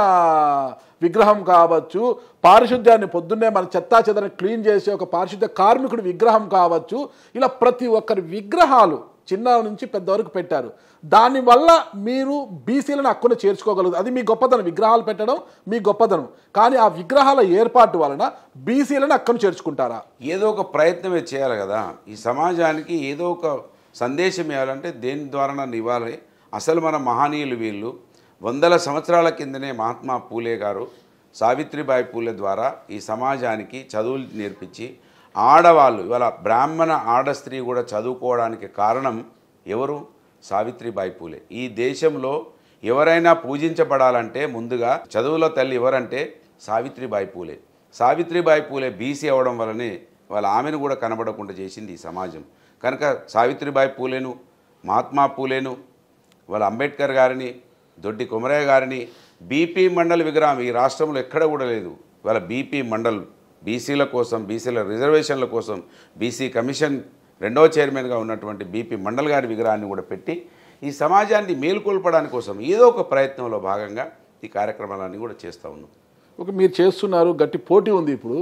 విగ్రహం కావచ్చు పారిశుద్ధ్యాన్ని పొద్దున్నే మన చెత్తా చెదరని క్లీన్ చేసే ఒక పారిశుద్ధ్య కార్మికుడి విగ్రహం కావచ్చు ఇలా ప్రతి ఒక్కరి విగ్రహాలు చిన్న నుంచి పెద్ద వరకు పెట్టారు దానివల్ల మీరు బీసీలను హక్కును చేర్చుకోగలదు అది మీ గొప్పతనం విగ్రహాలు పెట్టడం మీ గొప్పతనం కానీ ఆ విగ్రహాల ఏర్పాటు వలన బీసీలను హక్కును చేర్చుకుంటారా ఏదో ఒక ప్రయత్నమే చేయాలి కదా ఈ సమాజానికి ఏదో ఒక సందేశం ఇవ్వాలంటే దేని ద్వారా ఇవ్వాలి అసలు మన మహనీయులు వీళ్ళు వందల సంవత్సరాల కిందనే మహాత్మా పూలే గారు సావిత్రిబాయి పూలే ద్వారా ఈ సమాజానికి చదువులు నేర్పించి ఆడవాళ్ళు ఇవాళ బ్రాహ్మణ ఆడ స్త్రీ కూడా చదువుకోవడానికి కారణం ఎవరు సావిత్రిబాయి పూలే ఈ దేశంలో ఎవరైనా పూజించబడాలంటే ముందుగా చదువుల తల్లి ఎవరంటే సావిత్రిబాయి పూలే సావిత్రిబాయి పూలే బీసీ అవ్వడం వల్లనే వాళ్ళ ఆమెను కూడా కనబడకుండా చేసింది ఈ సమాజం కనుక సావిత్రిబాయి పూలేను మహాత్మా పూలేను వాళ్ళ అంబేద్కర్ గారిని దొడ్డి కొమరయ్య గారిని బీపీ మండల్ విగ్రహం ఈ రాష్ట్రంలో ఎక్కడ కూడా లేదు వాళ్ళ బీపీ మండల్ బీసీల కోసం బీసీల రిజర్వేషన్ల కోసం బీసీ కమిషన్ రెండవ చైర్మన్గా ఉన్నటువంటి బీపీ మండల్ గారి విగ్రహాన్ని కూడా పెట్టి ఈ సమాజాన్ని మేలుకొల్పడాని కోసం ఏదో ఒక ప్రయత్నంలో భాగంగా ఈ కార్యక్రమాలన్నీ కూడా చేస్తూ ఉన్నాం ఒక మీరు చేస్తున్నారు గట్టి పోటీ ఉంది ఇప్పుడు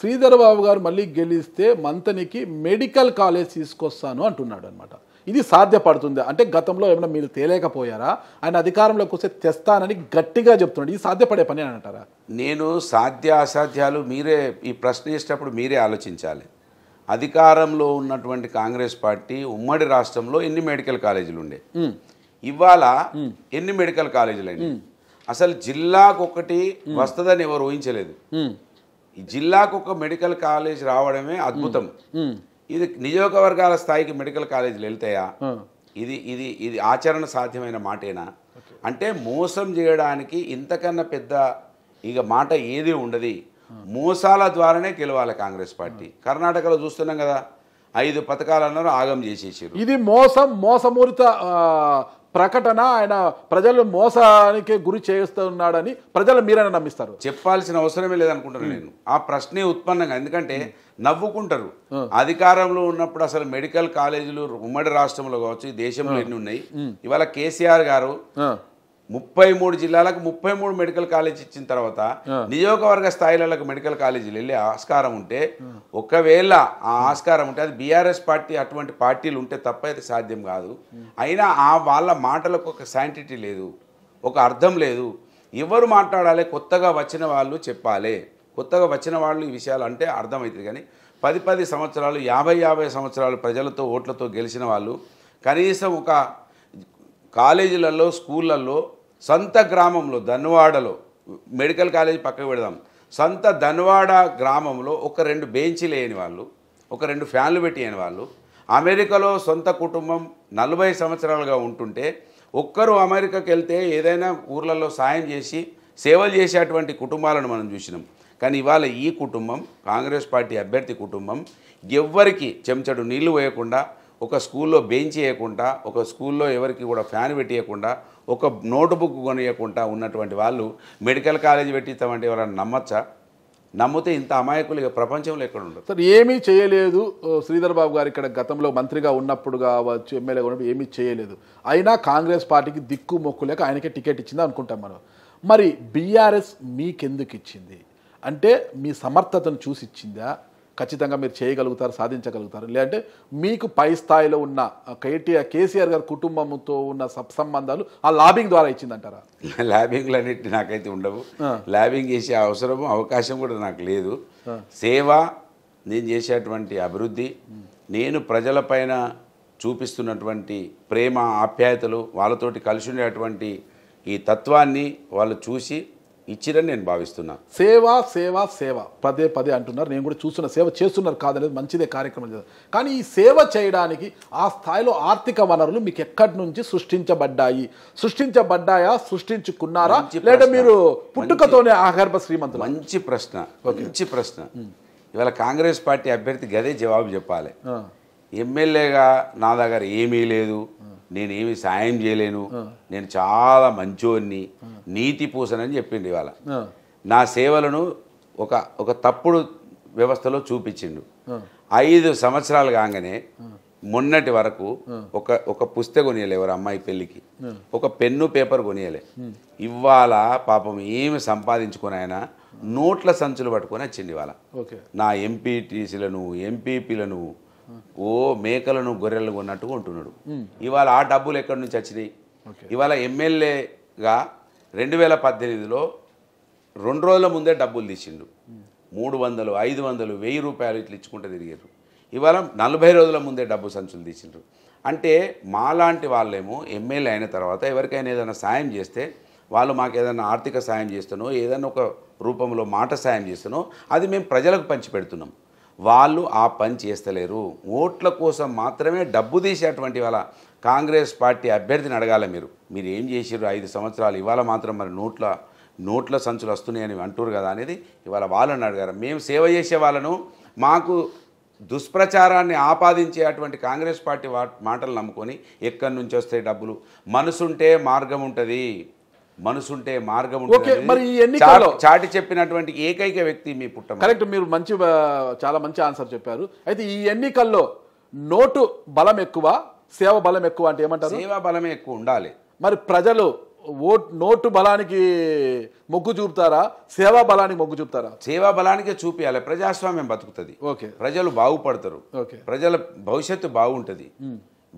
శ్రీధర్ బాబు గారు మళ్ళీ గెలిస్తే మంతనికి మెడికల్ కాలేజ్ తీసుకొస్తాను అంటున్నాడు అనమాట ఇది సాధ్యపడుతుంది అంటే గతంలో ఏమైనా మీరు తేలేకపోయారా ఆయన అధికారంలోకి వస్తే తెస్తానని గట్టిగా చెప్తున్నాడు ఇది సాధ్యపడే పని అని అంటారా నేను సాధ్య అసాధ్యాలు మీరే ఈ ప్రశ్న ఇచ్చినప్పుడు మీరే ఆలోచించాలి అధికారంలో ఉన్నటువంటి కాంగ్రెస్ పార్టీ ఉమ్మడి రాష్ట్రంలో ఎన్ని మెడికల్ కాలేజీలు ఉండే ఇవాళ ఎన్ని మెడికల్ కాలేజీలు అయినాయి అసలు జిల్లాకు ఒకటి వస్తుందని ఎవరు ఊహించలేదు జిల్లాకు ఒక మెడికల్ కాలేజ్ రావడమే అద్భుతం ఇది నియోజకవర్గాల స్థాయికి మెడికల్ కాలేజీలు వెళ్తాయా ఇది ఇది ఇది ఆచరణ సాధ్యమైన మాటేనా అంటే మోసం చేయడానికి ఇంతకన్నా పెద్ద ఇక మాట ఏది ఉండదు మోసాల ద్వారానే గెలవాలి కాంగ్రెస్ పార్టీ కర్ణాటకలో చూస్తున్నాం కదా ఐదు పథకాలు అన్నారు ఆగం చేసేసారు ఇది మోసం మోసమూరిత ప్రకటన ఆయన ప్రజలు మోసానికి గురి చేస్తున్నాడని ప్రజలు మీరైనా నమ్మిస్తారు చెప్పాల్సిన అవసరమే లేదనుకుంటున్నాను నేను ఆ ప్రశ్నే ఉత్పన్నంగా ఎందుకంటే నవ్వుకుంటారు అధికారంలో ఉన్నప్పుడు అసలు మెడికల్ కాలేజీలు ఉమ్మడి రాష్ట్రంలో కావచ్చు దేశంలో ఎన్ని ఉన్నాయి ఇవాళ కేసీఆర్ గారు ముప్పై మూడు జిల్లాలకు ముప్పై మూడు మెడికల్ కాలేజ్ ఇచ్చిన తర్వాత నియోజకవర్గ స్థాయిలకు మెడికల్ కాలేజీలు వెళ్ళే ఆస్కారం ఉంటే ఒకవేళ ఆ ఆస్కారం ఉంటే అది బీఆర్ఎస్ పార్టీ అటువంటి పార్టీలు ఉంటే తప్ప అది సాధ్యం కాదు అయినా ఆ వాళ్ళ మాటలకు ఒక శాంటిటీ లేదు ఒక అర్థం లేదు ఎవరు మాట్లాడాలి కొత్తగా వచ్చిన వాళ్ళు చెప్పాలి కొత్తగా వచ్చిన వాళ్ళు ఈ విషయాలు అంటే అర్థమవుతుంది కానీ పది పది సంవత్సరాలు యాభై యాభై సంవత్సరాలు ప్రజలతో ఓట్లతో గెలిచిన వాళ్ళు కనీసం ఒక కాలేజీలలో స్కూళ్ళల్లో సొంత గ్రామంలో ధన్వాడలో మెడికల్ కాలేజ్ పక్కకు పెడదాం సొంత ధన్వాడ గ్రామంలో ఒక రెండు బెంచీలు వేయని వాళ్ళు ఒక రెండు ఫ్యాన్లు పెట్టేయని వాళ్ళు అమెరికాలో సొంత కుటుంబం నలభై సంవత్సరాలుగా ఉంటుంటే ఒక్కరు అమెరికాకి వెళ్తే ఏదైనా ఊర్లలో సాయం చేసి సేవలు చేసేటువంటి కుటుంబాలను మనం చూసినాం కానీ ఇవాళ ఈ కుటుంబం కాంగ్రెస్ పార్టీ అభ్యర్థి కుటుంబం ఎవ్వరికి చెంచడు నీళ్లు వేయకుండా ఒక స్కూల్లో బెంచ్ వేయకుండా ఒక స్కూల్లో ఎవరికి కూడా ఫ్యాన్ పెట్టేయకుండా ఒక నోట్బుక్ కొనియకుండా ఉన్నటువంటి వాళ్ళు మెడికల్ కాలేజ్ పెట్టిస్తామంటే ఎవరైనా నమ్మచ్చా నమ్మితే ఇంత అమాయకులు ప్రపంచంలో ఎక్కడ ఉండదు సార్ ఏమీ చేయలేదు శ్రీధర్ బాబు గారు ఇక్కడ గతంలో మంత్రిగా ఉన్నప్పుడు కావచ్చు ఎమ్మెల్యేగా ఉన్నప్పుడు ఏమీ చేయలేదు అయినా కాంగ్రెస్ పార్టీకి దిక్కు మొక్కు లేక ఆయనకే టికెట్ ఇచ్చింది అనుకుంటాం మనం మరి బీఆర్ఎస్ మీకెందుకు ఇచ్చింది అంటే మీ సమర్థతను చూసి ఇచ్చిందా ఖచ్చితంగా మీరు చేయగలుగుతారు సాధించగలుగుతారు లేదంటే మీకు పై స్థాయిలో ఉన్న కేటీఆర్ కేసీఆర్ గారి కుటుంబంతో ఉన్న సంబంధాలు ఆ లాబింగ్ ద్వారా ఇచ్చిందంటారా లాబింగ్లు అన్నిటి నాకైతే ఉండవు లాబింగ్ చేసే అవసరము అవకాశం కూడా నాకు లేదు సేవ నేను చేసేటువంటి అభివృద్ధి నేను ప్రజలపైన చూపిస్తున్నటువంటి ప్రేమ ఆప్యాయతలు వాళ్ళతోటి కలిసి ఉండేటువంటి ఈ తత్వాన్ని వాళ్ళు చూసి ఇచ్చిరని నేను భావిస్తున్నాను సేవ సేవ సేవ పదే పదే అంటున్నారు నేను కూడా చూస్తున్న సేవ చేస్తున్నారు కాదనేది మంచిదే కార్యక్రమం కానీ ఈ సేవ చేయడానికి ఆ స్థాయిలో ఆర్థిక వనరులు మీకు ఎక్కడి నుంచి సృష్టించబడ్డాయి సృష్టించబడ్డాయా సృష్టించుకున్నారా లేదా మీరు పుట్టుకతోనే ఆగర్భ శ్రీమంతులు మంచి ప్రశ్న మంచి ప్రశ్న ఇవాళ కాంగ్రెస్ పార్టీ అభ్యర్థి గదే జవాబు చెప్పాలి ఎమ్మెల్యేగా నా దగ్గర ఏమీ లేదు నేనేమి సాయం చేయలేను నేను చాలా మంచోన్ని నీతి పూసనని చెప్పిండు ఇవాళ నా సేవలను ఒక ఒక తప్పుడు వ్యవస్థలో చూపించిండు ఐదు సంవత్సరాలు కాగానే మొన్నటి వరకు ఒక ఒక పుస్తకం కొనియలే ఎవరు అమ్మాయి పెళ్ళికి ఒక పెన్ను పేపర్ కొనియలే ఇవాళ పాపం ఏమి సంపాదించుకొని ఆయన నోట్ల సంచులు పట్టుకొని వచ్చింది ఇవాళ నా ఎంపీటీసీలను ఎంపీపీలను ఓ మేకలను గొర్రెలను కొన్నట్టు కొంటున్నాడు ఇవాళ ఆ డబ్బులు ఎక్కడి నుంచి వచ్చినాయి ఇవాళ ఎమ్మెల్యేగా రెండు వేల పద్దెనిమిదిలో రెండు రోజుల ముందే డబ్బులు తీసిండు మూడు వందలు ఐదు వందలు వెయ్యి రూపాయలు ఇట్లా ఇచ్చుకుంటూ తిరిగారు ఇవాళ నలభై రోజుల ముందే డబ్బు సంచులు తీసిండ్రు అంటే మాలాంటి వాళ్ళేమో ఎమ్మెల్యే అయిన తర్వాత ఎవరికైనా ఏదైనా సాయం చేస్తే వాళ్ళు మాకు ఏదైనా ఆర్థిక సాయం చేస్తానో ఏదైనా ఒక రూపంలో మాట సాయం చేస్తానో అది మేము ప్రజలకు పంచిపెడుతున్నాం వాళ్ళు ఆ పని చేస్తలేరు ఓట్ల కోసం మాత్రమే డబ్బు తీసేటువంటి వాళ్ళ కాంగ్రెస్ పార్టీ అభ్యర్థిని అడగాల మీరు మీరు ఏం చేసారు ఐదు సంవత్సరాలు ఇవాళ మాత్రం మరి నోట్ల నోట్ల సంచులు వస్తున్నాయని అంటారు కదా అనేది ఇవాళ వాళ్ళని అడిగారు మేము సేవ చేసే వాళ్ళను మాకు దుష్ప్రచారాన్ని ఆపాదించే అటువంటి కాంగ్రెస్ పార్టీ మాటలు నమ్ముకొని ఎక్కడి నుంచి వస్తాయి డబ్బులు మనసుంటే మార్గం ఉంటుంది మనసుంటే మార్గం ఓకే మరి ఈ ఎన్నికల్లో చాటి చెప్పినటువంటి ఏకైక వ్యక్తి మీ పుట్ట కరెక్ట్ మీరు మంచి చాలా మంచి ఆన్సర్ చెప్పారు అయితే ఈ ఎన్నికల్లో నోటు బలం ఎక్కువ సేవ బలం ఎక్కువ అంటే ఏమంటారు సేవా బలమే ఎక్కువ ఉండాలి మరి ప్రజలు ఓట్ నోటు బలానికి మొగ్గు చూపుతారా సేవా బలానికి మొగ్గు చూపుతారా సేవా బలానికి చూపించాలి ప్రజాస్వామ్యం బతుకుతుంది ఓకే ప్రజలు బాగుపడతారు ఓకే ప్రజల భవిష్యత్తు బాగుంటుంది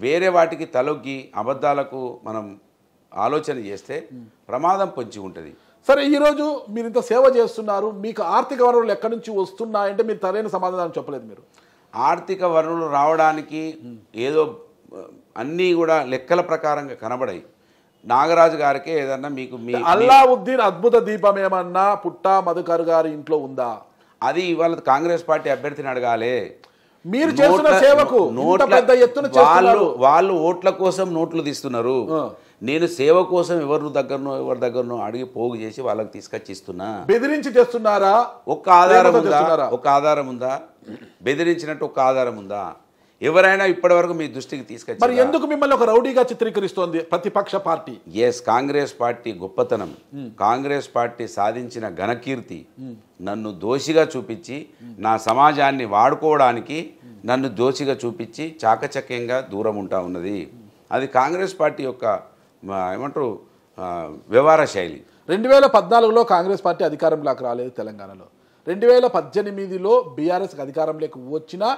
వేరే వాటికి తలొగ్గి అబద్ధాలకు మనం ఆలోచన చేస్తే ప్రమాదం పొంచి ఉంటుంది సరే ఈరోజు మీరు ఇంత సేవ చేస్తున్నారు మీకు ఆర్థిక వనరులు ఎక్కడి నుంచి వస్తున్నాయంటే మీరు తరైన సమాధానం చెప్పలేదు మీరు ఆర్థిక వనరులు రావడానికి ఏదో అన్నీ కూడా లెక్కల ప్రకారంగా కనబడాయి నాగరాజు గారికి ఏదన్నా మీకు మీ అల్లావుద్దీన్ అద్భుత దీపం ఏమన్నా పుట్ట మధుకర్ గారి ఇంట్లో ఉందా అది ఇవాళ కాంగ్రెస్ పార్టీ అభ్యర్థిని అడగాలే మీరు చేస్తున్న సేవకు నోట్ల పెద్ద ఎత్తున వాళ్ళు వాళ్ళు ఓట్ల కోసం నోట్లు తీస్తున్నారు నేను సేవ కోసం ఎవరి దగ్గరనో ఎవరి దగ్గరనో అడిగి పోగు చేసి వాళ్ళకి తీసుకొచ్చి ఇస్తున్నా బెదిరించి చేస్తున్నారా ఒక ఆధారం ఉందా ఒక ఆధారం ఉందా బెదిరించినట్టు ఒక ఆధారం ఉందా ఎవరైనా ఇప్పటి వరకు మీ దృష్టికి తీసుకొచ్చి మరి ఎందుకు మిమ్మల్ని ఒక రౌడీగా చిత్రీకరిస్తోంది ప్రతిపక్ష పార్టీ ఎస్ కాంగ్రెస్ పార్టీ గొప్పతనం hmm. కాంగ్రెస్ పార్టీ సాధించిన ఘనకీర్తి hmm. నన్ను దోషిగా చూపించి hmm. నా సమాజాన్ని వాడుకోవడానికి నన్ను దోషిగా చూపించి చాకచక్యంగా దూరం ఉంటా ఉన్నది అది కాంగ్రెస్ పార్టీ యొక్క ఏమంటారు వ్యవహార శైలి రెండు వేల పద్నాలుగులో కాంగ్రెస్ పార్టీ అధికారంలోకి రాలేదు తెలంగాణలో రెండు వేల పద్దెనిమిదిలో బీఆర్ఎస్కి అధికారంలోకి వచ్చినా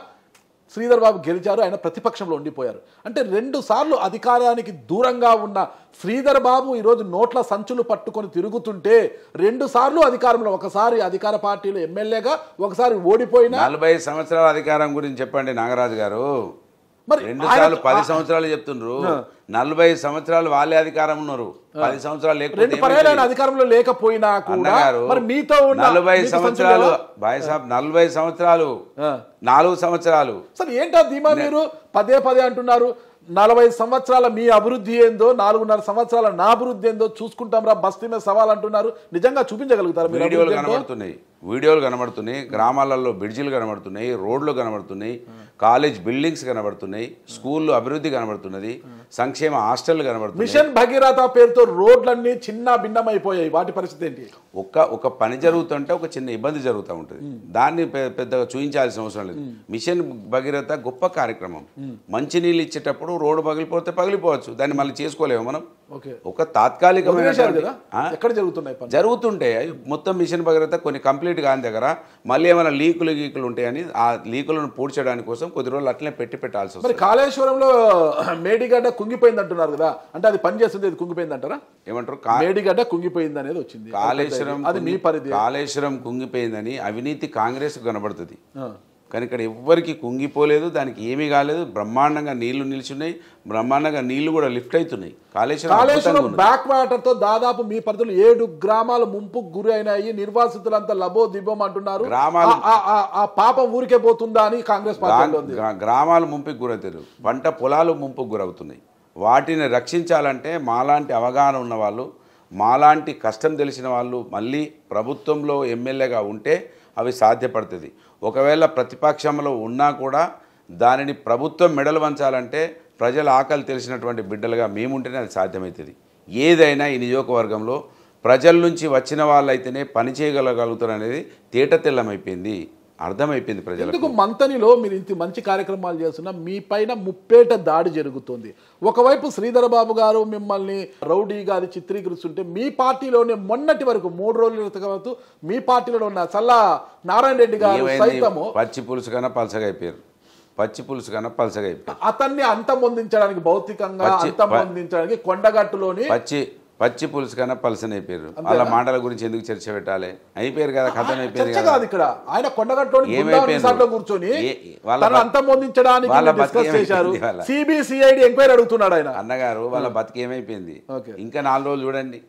శ్రీధర్ బాబు గెలిచారు ఆయన ప్రతిపక్షంలో ఉండిపోయారు అంటే రెండు సార్లు అధికారానికి దూరంగా ఉన్న శ్రీధర్ బాబు ఈరోజు నోట్ల సంచులు పట్టుకొని తిరుగుతుంటే రెండు సార్లు అధికారంలో ఒకసారి అధికార పార్టీలో ఎమ్మెల్యేగా ఒకసారి ఓడిపోయిన నలభై సంవత్సరాల అధికారం గురించి చెప్పండి నాగరాజు గారు మరి రెండు సార్లు పది సంవత్సరాలు చెప్తున్నారు నలభై సంవత్సరాలు వాళ్ళే అధికారం ఉన్నారు పది సంవత్సరాలు లేకపోతే అధికారంలో లేకపోయినా కూడా మరి మీతో నలభై సంవత్సరాలు భాయ్ నలభై సంవత్సరాలు నాలుగు సంవత్సరాలు సరే ఏంటో ధీమా మీరు పదే పదే అంటున్నారు నలభై సంవత్సరాల మీ అభివృద్ధి ఏందో నాలుగున్నర సంవత్సరాల నా అభివృద్ధి ఏందో చూసుకుంటాం రా బస్తీ మీద సవాల్ అంటున్నారు నిజంగా చూపించగలుగుతారు వీడియోలు కనబడుతున్నాయి వీడియోలు కనబడుతున్నాయి గ్రామాలలో బ్రిడ్జిలు కనబడుతున్నాయి రోడ్లు కనబడుతున్నాయి కాలేజ్ బిల్డింగ్స్ కనబడుతున్నాయి స్కూళ్ళు అభివృద్ధి కనబడుతున్నది సంక్షేమ హాస్టల్ కనబడుతుంది మిషన్ భగీరథ పేరుతో రోడ్లన్నీ చిన్న భిన్నమైపోయాయి వాటి పరిస్థితి ఏంటి ఒక ఒక పని జరుగుతుంటే ఒక చిన్న ఇబ్బంది జరుగుతూ ఉంటుంది దాన్ని పెద్దగా చూపించాల్సిన అవసరం లేదు మిషన్ భగీరథ గొప్ప కార్యక్రమం మంచినీళ్ళు ఇచ్చేటప్పుడు రోడ్డు పగిలిపోతే పగిలిపోవచ్చు దాన్ని మళ్ళీ చేసుకోలేము మనం ఒక తాత్కాలికమైన జరుగుతుంటాయి మొత్తం మిషన్ భగీరథ కొన్ని కంప్లీట్ కంప్లీట్ కాని దగ్గర మళ్ళీ ఏమైనా లీకులు గీకులు ఉంటాయని ఆ లీకులను పూడ్చడానికి కోసం కొద్ది రోజులు అట్లనే పెట్టి పెట్టాల్సి వస్తుంది కాళేశ్వరంలో మేడిగడ్డ కుంగిపోయింది అంటున్నారు కదా అంటే అది పనిచేస్తుంది అది కుంగిపోయింది అంటారా ఏమంటారు మేడిగడ్డ కుంగిపోయింది అనేది వచ్చింది కాళేశ్వరం అది మీ పరిధి కాళేశ్వరం కుంగిపోయిందని అవినీతి కాంగ్రెస్ కనబడుతుంది కానీ ఇక్కడ ఎవ్వరికి కుంగిపోలేదు దానికి ఏమీ కాలేదు బ్రహ్మాండంగా నీళ్లు నిలిచున్నాయి బ్రహ్మాండంగా నీళ్లు కూడా లిఫ్ట్ అవుతున్నాయి కాళేశ్వరం బ్యాక్ వాటర్తో దాదాపు మీ పరిధిలో ఏడు గ్రామాలు ముంపు గురి అయినాయి నిర్వాసితులంతా లబో దిబ్బం అంటున్నారు గ్రామాలు ఆ పాపం ఊరికే పోతుందా అని కాంగ్రెస్ పార్టీ గ్రామాలు ముంపుకు గురవుతారు పంట పొలాలు ముంపుకు గురవుతున్నాయి వాటిని రక్షించాలంటే మాలాంటి అవగాహన ఉన్న వాళ్ళు మాలాంటి కష్టం తెలిసిన వాళ్ళు మళ్ళీ ప్రభుత్వంలో ఎమ్మెల్యేగా ఉంటే అవి సాధ్యపడుతుంది ఒకవేళ ప్రతిపక్షంలో ఉన్నా కూడా దానిని ప్రభుత్వం మెడలు వంచాలంటే ప్రజల ఆకలి తెలిసినటువంటి బిడ్డలుగా మేముంటేనే అది సాధ్యమవుతుంది ఏదైనా ఈ నియోజకవర్గంలో ప్రజల నుంచి వచ్చిన వాళ్ళైతేనే పని చేయగలగలుగుతారు అనేది తేటతెల్లమైపోయింది అర్థమైపోయింది ప్రజలకు ఎందుకు మంతనిలో మీరు ఇంత మంచి కార్యక్రమాలు చేస్తున్నా మీ పైన ముప్పేట దాడి జరుగుతుంది ఒకవైపు శ్రీధర్ బాబు గారు మిమ్మల్ని రౌడీ గారి చిత్రీకరిస్తుంటే మీ పార్టీలోనే మొన్నటి వరకు మూడు రోజుల తర్వాత మీ పార్టీలో ఉన్న చల్లా నారాయణ రెడ్డి గారు సైతము పచ్చి పులుసు కన్నా పలసగా అయిపోయారు పచ్చి పులుసు కన్నా పలసగా అయిపోయారు అతన్ని అంతం పొందించడానికి భౌతికంగా అంతం పొందించడానికి కొండగట్టులోని పచ్చి పచ్చి పులుసు కన్నా పలసన అయిపోయారు వాళ్ళ మాటల గురించి ఎందుకు చర్చ పెట్టాలి అయిపోయారు కదా కథ అయిపోయింది ఇక్కడ ఆయన కొండగట్టులో కూర్చొని వాళ్ళ సిబిసిఐడి ఎంక్వైరీ అడుగుతున్నాడు ఆయన అన్నగారు వాళ్ళ బతికి ఏమైపోయింది ఇంకా నాలుగు రోజులు చూడండి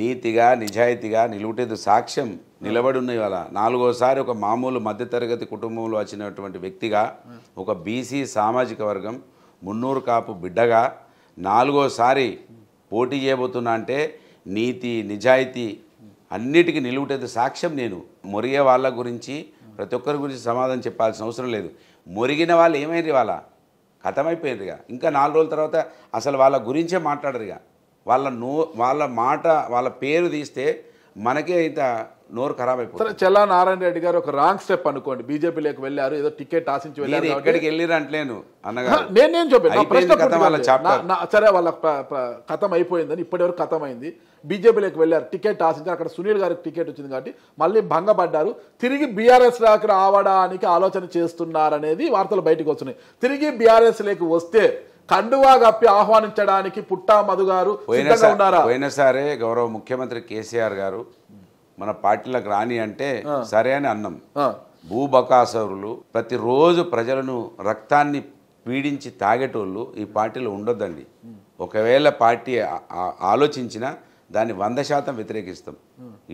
నీతిగా నిజాయితీగా నిలువుటేది సాక్ష్యం నిలబడి ఉన్నాయి వాళ్ళ నాలుగోసారి ఒక మామూలు మధ్యతరగతి కుటుంబంలో వచ్చినటువంటి వ్యక్తిగా ఒక బీసీ సామాజిక వర్గం మున్నూరు కాపు బిడ్డగా నాలుగోసారి పోటీ చేయబోతున్నా అంటే నీతి నిజాయితీ అన్నిటికీ నిలువుటది సాక్ష్యం నేను మురిగే వాళ్ళ గురించి ప్రతి ఒక్కరి గురించి సమాధానం చెప్పాల్సిన అవసరం లేదు మురిగిన వాళ్ళు ఏమైంది వాళ్ళ కథమైపోయిందిగా ఇంకా నాలుగు రోజుల తర్వాత అసలు వాళ్ళ గురించే మాట్లాడరుగా వాళ్ళ నో వాళ్ళ మాట వాళ్ళ పేరు తీస్తే మనకే ఇంత నోరు ఖరాబ్ అయిపోతుంది చెల్లా నారాయణ రెడ్డి గారు ఒక రాంగ్ స్టెప్ అనుకోండి బీజేపీలోకి వెళ్ళారు ఏదో టికెట్ ఆశించి వెళ్ళారు ఎక్కడికి వెళ్ళారు అంటలేను నేను నేనేం చెప్పాను సరే వాళ్ళ కథం అయిపోయిందని ఇప్పటివరకు కథం అయింది బీజేపీలోకి వెళ్ళారు టికెట్ ఆశించారు అక్కడ సునీల్ గారికి టికెట్ వచ్చింది కాబట్టి మళ్ళీ భంగపడ్డారు తిరిగి బీఆర్ఎస్ దాకా రావడానికి ఆలోచన చేస్తున్నారనేది వార్తలు బయటకు వస్తున్నాయి తిరిగి బీఆర్ఎస్ బీఆర్ఎస్లోకి వస్తే కండువా కప్పి ఆహ్వానించడానికి పుట్టా మధు గారు పోయినసారే గౌరవ ముఖ్యమంత్రి కేసీఆర్ గారు మన పార్టీలకు రాని అంటే సరే అని అన్నం భూబకాసరులు ప్రతిరోజు ప్రజలను రక్తాన్ని పీడించి తాగేటోళ్ళు ఈ పార్టీలో ఉండొద్దండి ఒకవేళ పార్టీ ఆలోచించినా దాన్ని వంద శాతం వ్యతిరేకిస్తాం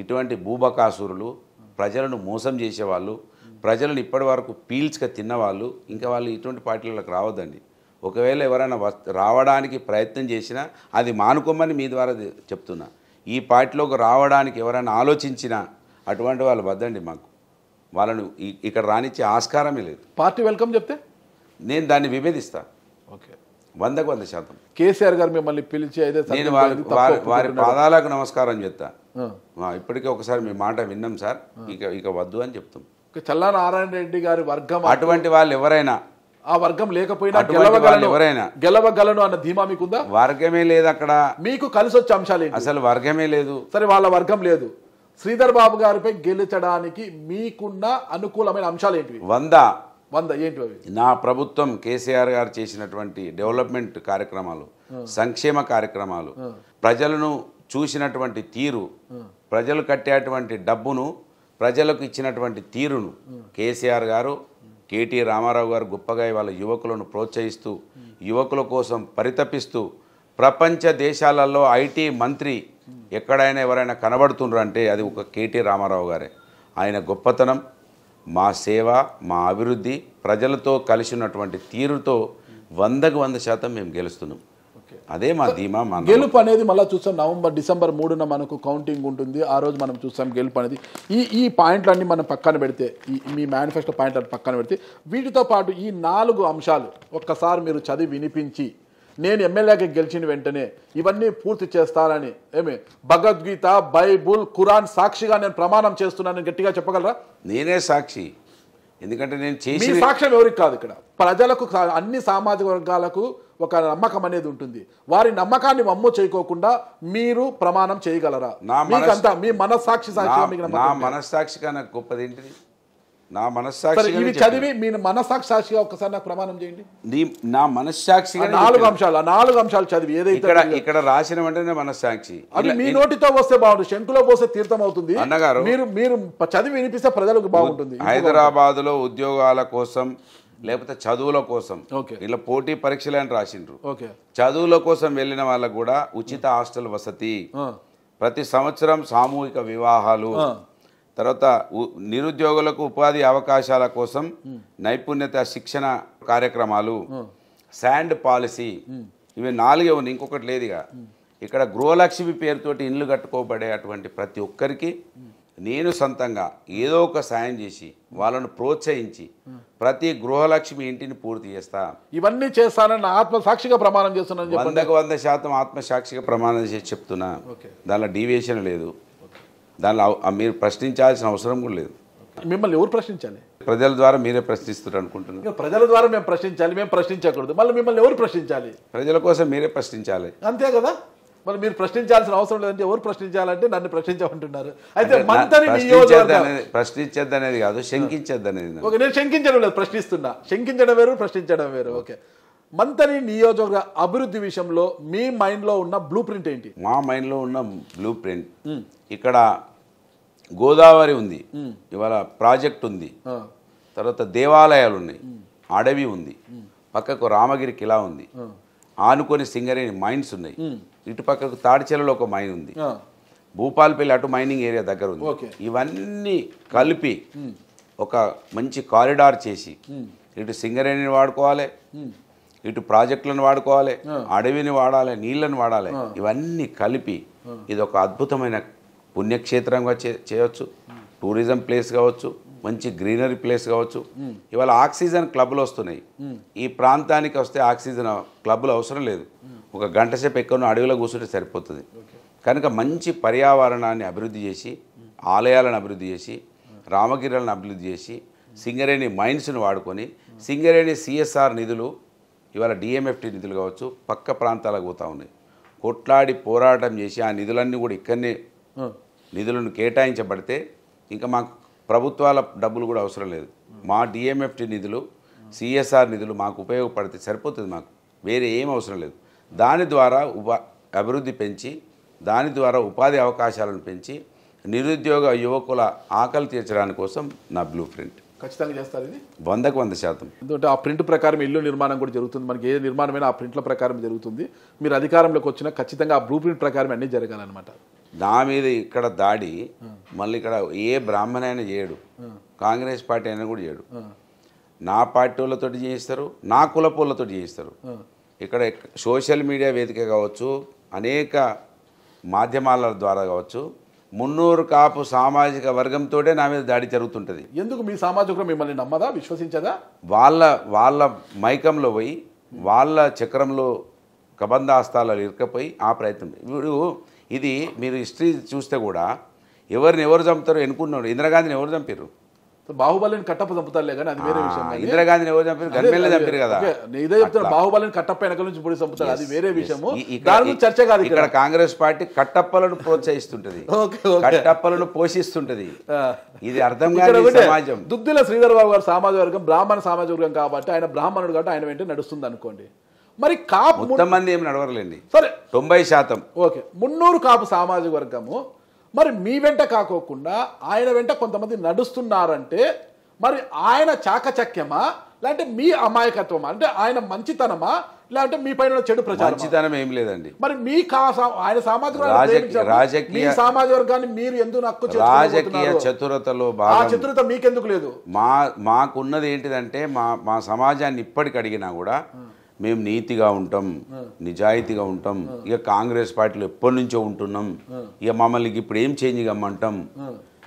ఇటువంటి భూబకాసురులు ప్రజలను మోసం చేసేవాళ్ళు ప్రజలను ఇప్పటి వరకు పీల్చుగా తిన్నవాళ్ళు ఇంకా వాళ్ళు ఇటువంటి పార్టీలకు రావద్దండి ఒకవేళ ఎవరైనా రావడానికి ప్రయత్నం చేసినా అది మానుకోమని మీ ద్వారా చెప్తున్నా ఈ పార్టీలోకి రావడానికి ఎవరైనా ఆలోచించినా అటువంటి వాళ్ళు వద్దండి మాకు వాళ్ళను ఇక్కడ రానిచ్చే ఆస్కారమే లేదు పార్టీ వెల్కమ్ చెప్తే నేను దాన్ని విభేదిస్తా ఓకే వందకు వంద శాతం కేసీఆర్ గారు మిమ్మల్ని పిలిచి అయితే నేను వారి వారి పాదాలకు నమస్కారం చెప్తా ఇప్పటికే ఒకసారి మీ మాట విన్నాం సార్ ఇక ఇక వద్దు అని చెప్తాం చల్లా నారాయణ రెడ్డి గారి వర్గం అటువంటి వాళ్ళు ఎవరైనా ఆ వర్గం లేకపోయినా గెలవగలను ఎవరైనా గెలవగలను అన్న ధీమా మీకుందా వర్గమే లేదు అక్కడ మీకు కలిసి వచ్చే అంశాలు అసలు వర్గమే లేదు సరే వాళ్ళ వర్గం లేదు శ్రీధర్ బాబు గారిపై గెలిచడానికి మీకున్న అనుకూలమైన అంశాలు ఏంటివి వంద వంద ఏంటి నా ప్రభుత్వం కేసీఆర్ గారు చేసినటువంటి డెవలప్మెంట్ కార్యక్రమాలు సంక్షేమ కార్యక్రమాలు ప్రజలను చూసినటువంటి తీరు ప్రజలు కట్టేటువంటి డబ్బును ప్రజలకు ఇచ్చినటువంటి తీరును కేసీఆర్ గారు కేటీ రామారావు గారు గొప్పగా వాళ్ళ యువకులను ప్రోత్సహిస్తూ యువకుల కోసం పరితపిస్తూ ప్రపంచ దేశాలలో ఐటీ మంత్రి ఎక్కడైనా ఎవరైనా కనబడుతుండ్రు అంటే అది ఒక కేటీ రామారావు గారే ఆయన గొప్పతనం మా సేవ మా అభివృద్ధి ప్రజలతో కలిసి ఉన్నటువంటి తీరుతో వందకు వంద శాతం మేము గెలుస్తున్నాం అదే మా ధీమా మా గెలుపు అనేది మళ్ళీ చూస్తాం నవంబర్ డిసెంబర్ మూడున మనకు కౌంటింగ్ ఉంటుంది ఆ రోజు మనం చూస్తాం గెలుపు అనేది ఈ ఈ పాయింట్లన్నీ మనం పక్కన పెడితే ఈ మీ మేనిఫెస్టో పాయింట్లన్నీ పక్కన పెడితే వీటితో పాటు ఈ నాలుగు అంశాలు ఒక్కసారి మీరు చదివి వినిపించి నేను ఎమ్మెల్యేకి గెలిచిన వెంటనే ఇవన్నీ పూర్తి చేస్తానని ఏమి భగవద్గీత బైబుల్ కురాన్ సాక్షిగా నేను ప్రమాణం చేస్తున్నానని గట్టిగా చెప్పగలరా నేనే సాక్షి ఎందుకంటే నేను చేసి సాక్ష్యం ఎవరికి కాదు ఇక్కడ ప్రజలకు అన్ని సామాజిక వర్గాలకు ఒక నమ్మకం అనేది ఉంటుంది వారి నమ్మకాన్ని మమ్ము చేయకోకుండా మీరు ప్రమాణం చేయగలరా మీకంతా మీ మనస్సాక్షి నా మనస్సాక్షి కన్నా గొప్పది ఏంటిది నా మనస్సాక్షి ఇవి చదివి మీ మనస్సాక్షి సాక్షిగా ఒకసారి నాకు ప్రమాణం చేయండి నా మనస్సాక్షి నాలుగు అంశాలు నాలుగు అంశాలు చదివి ఏదైతే ఇక్కడ ఇక్కడ రాసిన వెంటనే మనస్సాక్షి అది మీ నోటితో వస్తే బాగుంటుంది శంకులో పోస్తే తీర్థం అవుతుంది అన్నగారు మీరు మీరు చదివి వినిపిస్తే ప్రజలకు బాగుంటుంది హైదరాబాద్ లో ఉద్యోగాల కోసం లేకపోతే చదువుల కోసం ఇలా పోటీ పరీక్షలు అని రాసిండ్రు చదువుల కోసం వెళ్ళిన వాళ్ళకు కూడా ఉచిత హాస్టల్ వసతి ప్రతి సంవత్సరం సామూహిక వివాహాలు తర్వాత నిరుద్యోగులకు ఉపాధి అవకాశాల కోసం నైపుణ్యత శిక్షణ కార్యక్రమాలు శాండ్ పాలసీ ఇవి నాలుగే ఉన్నాయి ఇంకొకటి లేదు ఇక ఇక్కడ గృహలక్ష్మి పేరుతోటి ఇండ్లు కట్టుకోబడే అటువంటి ప్రతి ఒక్కరికి నేను సొంతంగా ఏదో ఒక సాయం చేసి వాళ్ళను ప్రోత్సహించి ప్రతి గృహలక్ష్మి ఇంటిని పూర్తి చేస్తా ఇవన్నీ చేస్తానని ఆత్మసాక్షిగా ప్రమాణం చేస్తున్నాను వందకు వంద శాతం ఆత్మసాక్షిగా ప్రమాణం చేసి చెప్తున్నా దానిలో డీవియేషన్ లేదు దానిలో మీరు ప్రశ్నించాల్సిన అవసరం కూడా లేదు మిమ్మల్ని ఎవరు ప్రశ్నించాలి ప్రజల ద్వారా మీరే ప్రశ్నిస్తారు అనుకుంటున్నారు ప్రజల ద్వారా మేము ప్రశ్నించాలి మేము ప్రశ్నించకూడదు మళ్ళీ మిమ్మల్ని ఎవరు ప్రశ్నించాలి ప్రజల కోసం మీరే ప్రశ్నించాలి అంతే కదా మరి మీరు ప్రశ్నించాల్సిన అవసరం లేదంటే ఎవరు ప్రశ్నించాలంటే నన్ను ప్రశ్నించమంటున్నారు అయితే మంతని ప్రశ్నించద్దు అనేది కాదు శంకించద్దు అనేది ఓకే నేను శంకించడం లేదు ప్రశ్నిస్తున్నా శంకించడం వేరు ప్రశ్నించడం వేరు ఓకే మంతని నియోజకవర్గ అభివృద్ధి విషయంలో మీ మైండ్లో ఉన్న బ్లూ ప్రింట్ ఏంటి మా మైండ్లో ఉన్న బ్లూ ప్రింట్ ఇక్కడ గోదావరి ఉంది ఇవాళ ప్రాజెక్ట్ ఉంది తర్వాత దేవాలయాలు ఉన్నాయి అడవి ఉంది పక్కకు రామగిరి కిలా ఉంది ఆనుకొని సింగరేణి మైండ్స్ ఉన్నాయి ఇటు పక్కకు తాడిచెలలో ఒక మైన్ ఉంది భూపాల్పల్లి అటు మైనింగ్ ఏరియా దగ్గర ఉంది ఇవన్నీ కలిపి ఒక మంచి కారిడార్ చేసి ఇటు సింగరేణిని వాడుకోవాలి ఇటు ప్రాజెక్టులను వాడుకోవాలి అడవిని వాడాలి నీళ్లను వాడాలి ఇవన్నీ కలిపి ఇది ఒక అద్భుతమైన పుణ్యక్షేత్రంగా చేయవచ్చు టూరిజం ప్లేస్ కావచ్చు మంచి గ్రీనరీ ప్లేస్ కావచ్చు ఇవాళ ఆక్సిజన్ క్లబ్లు వస్తున్నాయి ఈ ప్రాంతానికి వస్తే ఆక్సిజన్ క్లబ్లు అవసరం లేదు ఒక గంట సేపు ఎక్కడ అడవిలో కూర్చుంటే సరిపోతుంది కనుక మంచి పర్యావరణాన్ని అభివృద్ధి చేసి ఆలయాలను అభివృద్ధి చేసి రామగిరిలను అభివృద్ధి చేసి సింగరేణి మైన్స్ను వాడుకొని సింగరేణి సిఎస్ఆర్ నిధులు ఇవాళ డిఎంఎఫ్టీ నిధులు కావచ్చు పక్క ప్రాంతాలకు పోతూ ఉన్నాయి కొట్లాడి పోరాటం చేసి ఆ నిధులన్నీ కూడా ఇక్కడనే నిధులను కేటాయించబడితే ఇంకా మాకు ప్రభుత్వాల డబ్బులు కూడా అవసరం లేదు మా డిఎంఎఫ్టీ నిధులు సిఎస్ఆర్ నిధులు మాకు ఉపయోగపడితే సరిపోతుంది మాకు వేరే ఏం అవసరం లేదు దాని ద్వారా ఉపా అభివృద్ధి పెంచి దాని ద్వారా ఉపాధి అవకాశాలను పెంచి నిరుద్యోగ యువకుల ఆకలి తీర్చడానికి కోసం నా బ్లూ ప్రింట్ ఖచ్చితంగా చేస్తారు ఇది వందకు వంద శాతం ఎందుకంటే ఆ ప్రింట్ ప్రకారం ఇల్లు నిర్మాణం కూడా జరుగుతుంది మనకి ఏ నిర్మాణమైనా ఆ ప్రింట్ల ప్రకారం జరుగుతుంది మీరు అధికారంలోకి వచ్చినా ఖచ్చితంగా ఆ బ్లూ ప్రింట్ ప్రకారం అన్నీ జరగాలన్నమాట నా మీద ఇక్కడ దాడి మళ్ళీ ఇక్కడ ఏ బ్రాహ్మణ అయినా చేయడు కాంగ్రెస్ పార్టీ అయినా కూడా చేయడు నా పార్టీ వాళ్ళతో చేయిస్తారు నా కులపోళ్ళతో చేయిస్తారు ఇక్కడ సోషల్ మీడియా వేదిక కావచ్చు అనేక మాధ్యమాల ద్వారా కావచ్చు మున్నూరు కాపు సామాజిక వర్గంతో నా మీద దాడి జరుగుతుంటుంది ఎందుకు మీ సామాజిక మిమ్మల్ని నమ్మదా విశ్వసించదా వాళ్ళ వాళ్ళ మైకంలో పోయి వాళ్ళ చక్రంలో కబంధాస్తాలు ఇరకపోయి ఆ ప్రయత్నం ఇప్పుడు ఇది మీరు హిస్టరీ చూస్తే కూడా ఎవరిని ఎవరు చంపుతారో ఎన్నుకున్నారు ఇందిరాగాంధీని ఎవరు చంపారు బాహుబలిని కట్టప్ప చంపుతారులే కానీ అది వేరే విషయం ఇందిరాగాంధీని ఎవరు చంపారు గన్మెల్లే చంపారు కదా నేను ఇదే చెప్తాను బాహుబలిని కట్టప్ప వెనక నుంచి పొడి చంపుతారు అది వేరే విషయము దాని గురించి చర్చ కాదు ఇక్కడ కాంగ్రెస్ పార్టీ కట్టప్పలను ప్రోత్సహిస్తుంటది కట్టప్పలను పోషిస్తుంటది ఇది అర్థం కాదు సమాజం దుద్దిల శ్రీధర్ బాబు గారు సామాజిక వర్గం బ్రాహ్మణ సామాజిక వర్గం కాబట్టి ఆయన బ్రాహ్మణుడు కాబట్టి ఆయన వెంట నడుస్తుంది అనుకోండి మరి కాపు మంది ఏమి నడవరలేండి సరే తొంభై శాతం ఓకే మున్నూరు కాపు సామాజిక వర్గము మరి మీ వెంట కాకోకుండా ఆయన వెంట కొంతమంది నడుస్తున్నారంటే మరి ఆయన చాకచక్యమా లేదంటే మీ అమాయకత్వమా అంటే ఆయన మంచితనమా లేదంటే మీ పైన చెడు ప్రచారం మంచితనం ఏం లేదండి మరి మీ ఆయన సామాజిక రాజకీయ సామాజిక వర్గాన్ని మీరు ఎందుకు నక్కు రాజకీయ చతురతలో ఆ చతురత మీకెందుకు లేదు మా మాకున్నది ఏంటిదంటే మా మా సమాజాన్ని ఇప్పటికి అడిగినా కూడా మేము నీతిగా ఉంటాం నిజాయితీగా ఉంటాం ఇక కాంగ్రెస్ పార్టీలో ఎప్పటి నుంచో ఉంటున్నాం ఇక మమ్మల్ని ఇప్పుడు ఏం చేంజ్ కమ్మంటాం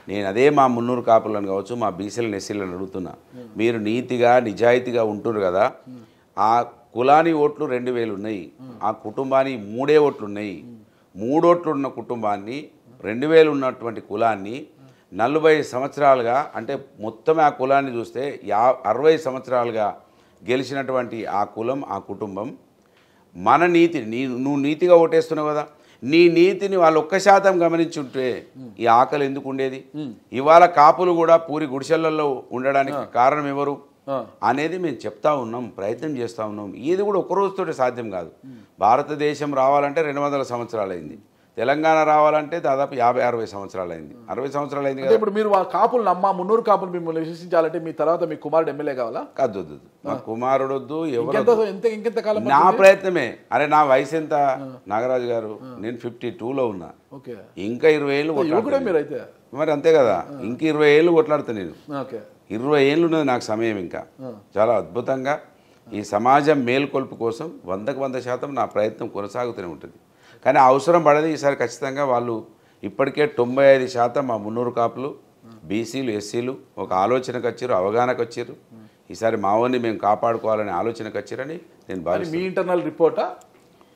నేను అదే మా మున్నూరు కాపులను కావచ్చు మా బీసీలను ఎస్సీలను అడుగుతున్నా మీరు నీతిగా నిజాయితీగా ఉంటున్నారు కదా ఆ కులాని ఓట్లు రెండు వేలు ఉన్నాయి ఆ కుటుంబాన్ని మూడే ఓట్లు ఉన్నాయి మూడోట్లు ఉన్న కుటుంబాన్ని రెండు వేలు ఉన్నటువంటి కులాన్ని నలభై సంవత్సరాలుగా అంటే మొత్తం ఆ కులాన్ని చూస్తే యా అరవై సంవత్సరాలుగా గెలిచినటువంటి ఆ కులం ఆ కుటుంబం మన నీతిని నీ నువ్వు నీతిగా ఓటేస్తున్నావు కదా నీ నీతిని వాళ్ళు ఒక్క శాతం గమనించుంటే ఈ ఆకలి ఎందుకు ఉండేది ఇవాళ కాపులు కూడా పూరి గుడిసెలలో ఉండడానికి కారణం ఎవరు అనేది మేము చెప్తా ఉన్నాం ప్రయత్నం చేస్తూ ఉన్నాం ఇది కూడా ఒక్కరోజుతో సాధ్యం కాదు భారతదేశం రావాలంటే రెండు వందల సంవత్సరాలు అయింది తెలంగాణ రావాలంటే దాదాపు యాభై అరవై సంవత్సరాలు అయింది అరవై సంవత్సరాలు అయింది కదా ఇప్పుడు మీరు కాపులు నమ్మ మున్నూరు కాపులు మిమ్మల్ని విశ్వసించాలంటే మీ తర్వాత మీ కుమారుడు ఎమ్మెల్యే కావాలా కాదు మా కుమారుడు వద్దు ఎవరు నా ప్రయత్నమే అరే నా వయసు ఎంత నాగరాజు గారు నేను ఫిఫ్టీ టూలో ఉన్నా ఇంకా ఇరవై ఏళ్ళు కొట్లాడుతున్నా మరి అంతే కదా ఇంక ఇరవై ఏళ్ళు కొట్లాడుతా నేను ఇరవై ఏళ్ళు ఉన్నది నాకు సమయం ఇంకా చాలా అద్భుతంగా ఈ సమాజం మేల్కొల్పు కోసం వందకు వంద శాతం నా ప్రయత్నం కొనసాగుతూనే ఉంటుంది కానీ అవసరం పడదు ఈసారి ఖచ్చితంగా వాళ్ళు ఇప్పటికే తొంభై ఐదు శాతం మా మున్నూరు కాపులు బీసీలు ఎస్సీలు ఒక ఆలోచనకు వచ్చారు అవగాహనకు వచ్చారు ఈసారి మావోని మేము కాపాడుకోవాలనే ఆలోచనకు వచ్చారని నేను బాగా మీ ఇంటర్నల్ రిపోర్టా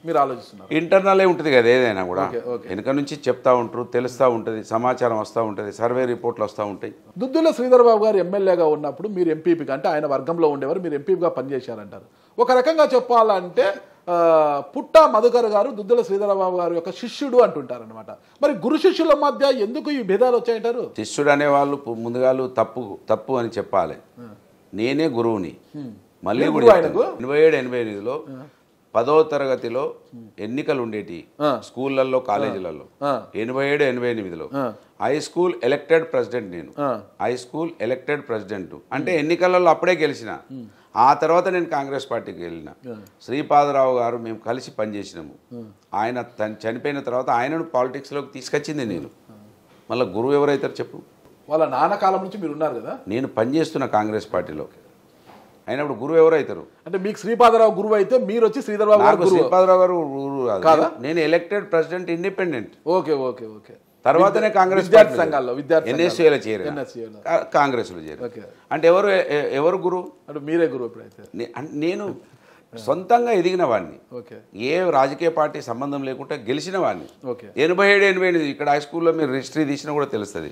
మీరు ఆలోచిస్తున్నారు ఇంటర్నలే ఉంటుంది కదా ఏదైనా కూడా వెనుక నుంచి చెప్తా ఉంటారు తెలుస్తూ ఉంటుంది సమాచారం వస్తూ ఉంటుంది సర్వే రిపోర్ట్లు వస్తూ ఉంటాయి దుద్దుల శ్రీధర్ బాబు గారు ఎమ్మెల్యేగా ఉన్నప్పుడు మీరు ఎంపీపీగా అంటే ఆయన వర్గంలో ఉండేవారు మీరు ఎంపీపీగా పనిచేశారంటారు ఒక రకంగా చెప్పాలంటే పుట్ట మధుకర్ గారు దుద్దుల శ్రీధరబాబు గారు యొక్క శిష్యుడు అంటుంటారు అనమాట మరి గురు శిష్యుల మధ్య ఎందుకు ఈ భేదాలు వచ్చాయంటారు శిష్యుడు అనేవాళ్ళు ముందుగా తప్పు తప్పు అని చెప్పాలి నేనే గురువుని మళ్ళీ ఎనభై ఏడు ఎనభై ఎనిమిదిలో పదో తరగతిలో ఎన్నికలు ఉండేటి స్కూళ్ళల్లో కాలేజీలలో ఎనభై ఏడు ఎనభై ఎనిమిదిలో హై స్కూల్ ఎలక్టెడ్ ప్రెసిడెంట్ నేను హై స్కూల్ ఎలక్టెడ్ ప్రెసిడెంట్ అంటే ఎన్నికలలో అప్పుడే గెలిచిన ఆ తర్వాత నేను కాంగ్రెస్ పార్టీకి వెళ్ళిన శ్రీపాదరావు గారు మేము కలిసి పనిచేసినాము ఆయన తను చనిపోయిన తర్వాత ఆయనను పాలిటిక్స్లోకి తీసుకొచ్చింది నేను మళ్ళీ గురువు ఎవరైతారు చెప్పు వాళ్ళ నాన్న కాలం నుంచి మీరు ఉన్నారు కదా నేను పనిచేస్తున్న కాంగ్రెస్ పార్టీలోకి అయినప్పుడు గురువు ఎవరైతారు అంటే మీకు శ్రీపాదరావు గురువు అయితే మీరు వచ్చి బాబు శ్రీపాదరావు గారు గురువు నేను elected president independent okay okay okay తర్వాతనే కాంగ్రెస్ విద్యార్థి సంఘాల్లో విద్యార్థి ఎన్ఎస్ఏలో చేరి కాంగ్రెస్లో చేరి అంటే ఎవరు ఎవరు గురు అంటే మీరే గురువు ఇప్పుడైతే నేను సొంతంగా ఎదిగిన వాడిని ఏ రాజకీయ పార్టీ సంబంధం లేకుండా గెలిచిన వాడిని ఎనభై ఏడు ఎనభై ఎనిమిది ఇక్కడ హై స్కూల్లో మీరు రిజిస్ట్రీ తీసినా కూడా తెలుస్తుంది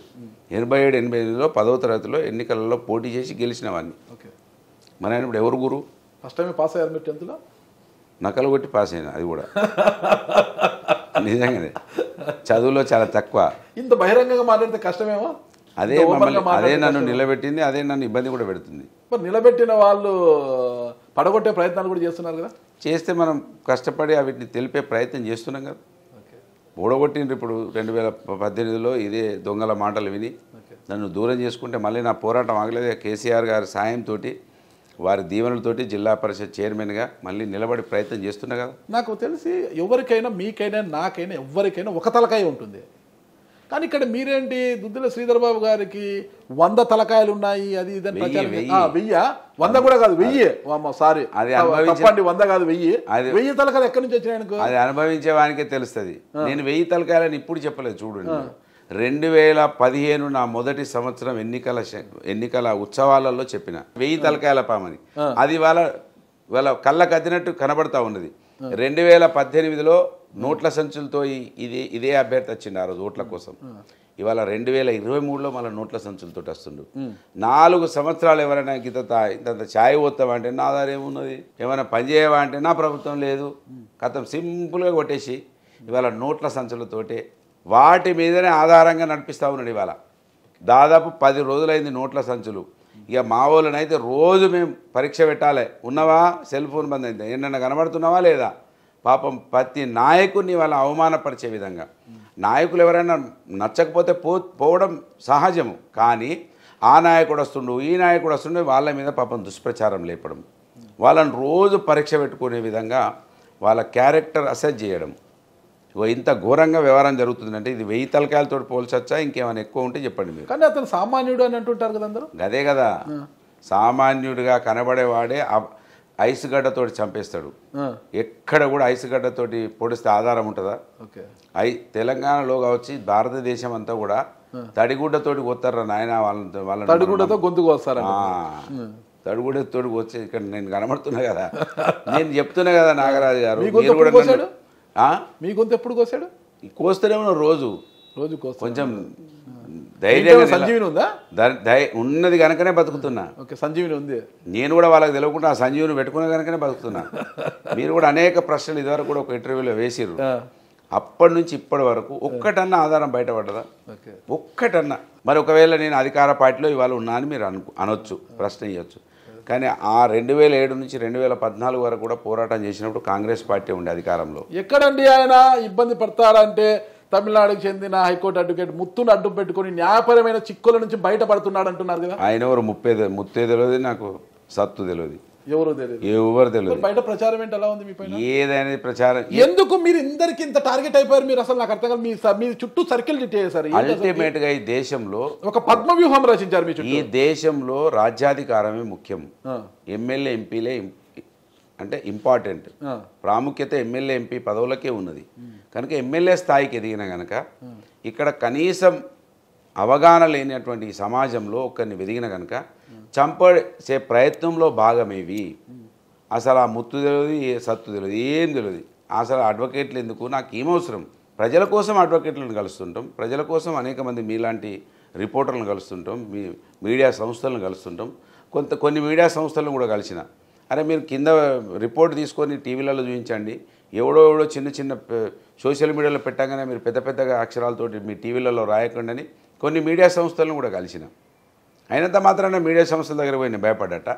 ఎనభై ఏడు ఎనభై ఎనిమిదిలో పదవ తరగతిలో ఎన్నికలలో పోటీ చేసి గెలిచిన వాడిని మన ఇప్పుడు ఎవరు గురు ఫస్ట్ టైం పాస్ అయ్యారు మీరు టెన్త్లో నకలు కొట్టి పాస్ అయినా అది కూడా నిజంగానే చదువులో చాలా తక్కువ ఇంత బహిరంగంగా మాట్లాడితే కష్టమేమో అదే అదే నన్ను నిలబెట్టింది అదే నన్ను ఇబ్బంది కూడా పెడుతుంది మరి నిలబెట్టిన వాళ్ళు పడగొట్టే ప్రయత్నాలు కూడా చేస్తున్నారు కదా చేస్తే మనం కష్టపడి వీటిని తెలిపే ప్రయత్నం చేస్తున్నాం కదా ఓడగొట్టిండ్రు ఇప్పుడు రెండు వేల పద్దెనిమిదిలో ఇదే దొంగల మాటలు విని నన్ను దూరం చేసుకుంటే మళ్ళీ నా పోరాటం ఆగలేదు కేసీఆర్ గారి సాయంతో వారి దీవెనలతోటి జిల్లా పరిషత్ చైర్మన్గా మళ్ళీ నిలబడి ప్రయత్నం చేస్తున్నా కదా నాకు తెలిసి ఎవరికైనా మీకైనా నాకైనా ఎవరికైనా ఒక తలకాయ ఉంటుంది కానీ ఇక్కడ మీరేంటి దుద్దుల శ్రీధర్ బాబు గారికి వంద తలకాయలు ఉన్నాయి అది వెయ్యి వంద కూడా కాదు వెయ్యి సారీ అది వంద కాదు వెయ్యి వెయ్యి తలకాయలు ఎక్కడి నుంచి వచ్చినాయి అది అనుభవించే వానికే తెలుస్తుంది నేను వెయ్యి తలకాయలని ఇప్పుడు చెప్పలేదు చూడండి రెండు వేల పదిహేను నా మొదటి సంవత్సరం ఎన్నికల ఎన్నికల ఉత్సవాలలో చెప్పిన వెయ్యి తలకాయల పామని అది వాళ్ళ వాళ్ళ కళ్ళ కదినట్టు కనబడతా ఉన్నది రెండు వేల పద్దెనిమిదిలో నోట్ల సంచులతో ఇది ఇదే అభ్యర్థి వచ్చింది ఆ రోజు ఓట్ల కోసం ఇవాళ రెండు వేల ఇరవై మూడులో మళ్ళీ నోట్ల సంచులతో వస్తుండు నాలుగు సంవత్సరాలు ఎవరైనా ఇంత ఇంత ఛాయ్ పోతావా అంటే నా ఆధారం ఏమున్నది ఏమైనా పని చేయవా అంటే నా ప్రభుత్వం లేదు కథం సింపుల్గా కొట్టేసి ఇవాళ నోట్ల సంచులతోటే వాటి మీదనే ఆధారంగా నడిపిస్తూ ఉన్నాడు ఇవాళ దాదాపు పది రోజులైంది నోట్ల సంచులు ఇక మా వాళ్ళనైతే రోజు మేము పరీక్ష పెట్టాలి ఉన్నవా సెల్ ఫోన్ బంద్ అయితే ఏంటన్నా కనబడుతున్నావా లేదా పాపం ప్రతి నాయకుడిని వాళ్ళ అవమానపరిచే విధంగా నాయకులు ఎవరైనా నచ్చకపోతే పో పోవడం సహజము కానీ ఆ నాయకుడు వస్తుండు ఈ నాయకుడు వస్తుండే వాళ్ళ మీద పాపం దుష్ప్రచారం లేపడం వాళ్ళని రోజు పరీక్ష పెట్టుకునే విధంగా వాళ్ళ క్యారెక్టర్ అసెస్ చేయడం ఇంత ఘోరంగా వ్యవహారం జరుగుతుందంటే ఇది వెయ్యి తలకాయలతో పోల్చొచ్చా ఇంకేమైనా ఎక్కువ ఉంటే చెప్పండి మీరు కానీ అతను సామాన్యుడు అని అంటుంటారు కదా అందరూ అదే కదా సామాన్యుడిగా కనబడేవాడే ఐస్ గడ్డతోటి చంపేస్తాడు ఎక్కడ కూడా ఐస్ గడ్డతోటి పొడిస్తే ఆధారం ఉంటుందా ఐ తెలంగాణలో వచ్చి భారతదేశం అంతా కూడా తడిగుడ్డతో కొత్తారా నాయన వాళ్ళ వాళ్ళ తడిగుడ్డతో గొంతుకు వస్తారా తడిగుడ్డతోటి వచ్చి ఇక్కడ నేను కనబడుతున్నా కదా నేను చెప్తున్నా కదా నాగరాజు గారు మీరు కూడా మీ గొంతు ఎప్పుడు కోసాడు కోస్తేనేమో రోజు రోజు రోజు కొంచెం ధైర్యంగా సంజీవిని ఉందా దై ఉన్నది కనుకనే బతుకుతున్నా ఓకే సంజీవిని ఉంది నేను కూడా వాళ్ళకి తెలియకుండా ఆ సంజీవిని పెట్టుకున్న కనుకనే బతుకుతున్నా మీరు కూడా అనేక ప్రశ్నలు ఇదివరకు కూడా ఒక ఇంటర్వ్యూలో వేసిరు అప్పటి నుంచి ఇప్పటి వరకు ఒక్కటన్నా ఆధారం బయటపడ్డదా ఒక్కటన్నా మరి ఒకవేళ నేను అధికార పార్టీలో ఇవాళ ఉన్నా అని మీరు అను అనొచ్చు ప్రశ్న ఇవ్వచ్చు కానీ ఆ రెండు వేల ఏడు నుంచి రెండు వేల పద్నాలుగు వరకు కూడా పోరాటం చేసినప్పుడు కాంగ్రెస్ పార్టీ ఉండే అధికారంలో ఎక్కడండి ఆయన ఇబ్బంది పడతారంటే తమిళనాడుకు చెందిన హైకోర్టు అడ్వకేట్ ముత్తును అడ్డు పెట్టుకుని న్యాయపరమైన చిక్కుల నుంచి బయటపడుతున్నాడు అంటున్నారు కదా ఆయన ఎవరు ముప్పై ముత్తే తెలియదు నాకు సత్తు తెలియదు ఎవరో ఎవరు తెలియదు బయట ప్రచారం ఏంటి ఎలా ఉంది మీ ఏదైనా ప్రచారం ఎందుకు మీరు ఇందరికి ఇంత టార్గెట్ అయిపోయారు మీరు అసలు నాకు అర్థం కాదు మీ మీ చుట్టూ సర్కిల్ చేశారు అల్టిమేట్ గా ఈ దేశంలో ఒక పద్మ వ్యూహం రచించారు మీ ఈ దేశంలో రాజ్యాధికారమే ముఖ్యం ఎమ్మెల్యే ఎంపీలే అంటే ఇంపార్టెంట్ ప్రాముఖ్యత ఎమ్మెల్యే ఎంపీ పదవులకే ఉన్నది కనుక ఎమ్మెల్యే స్థాయికి ఎదిగిన కనుక ఇక్కడ కనీసం అవగాహన లేనటువంటి సమాజంలో ఒకరిని వెదిగిన కనుక చంపేసే ప్రయత్నంలో భాగమేవి అసలు ఆ ముత్తు తెలియదు ఏ సత్తు తెలియదు ఏం తెలియదు అసలు అడ్వకేట్లు ఎందుకు నాకు ఏమవసరం ప్రజల కోసం అడ్వకేట్లను కలుస్తుంటాం ప్రజల కోసం అనేక మంది మీలాంటి రిపోర్టర్లను కలుస్తుంటాం మీ మీడియా సంస్థలను కలుస్తుంటాం కొంత కొన్ని మీడియా సంస్థలను కూడా కలిసిన అరే మీరు కింద రిపోర్ట్ తీసుకొని టీవీలలో చూపించండి ఎవడో ఎవడో చిన్న చిన్న సోషల్ మీడియాలో పెట్టగానే మీరు పెద్ద పెద్దగా అక్షరాలతోటి మీ టీవీలలో రాయకండి కొన్ని మీడియా సంస్థలను కూడా కలిసినాం అయినంత మాత్రాన మీడియా సంస్థల దగ్గర పోయి భయపడట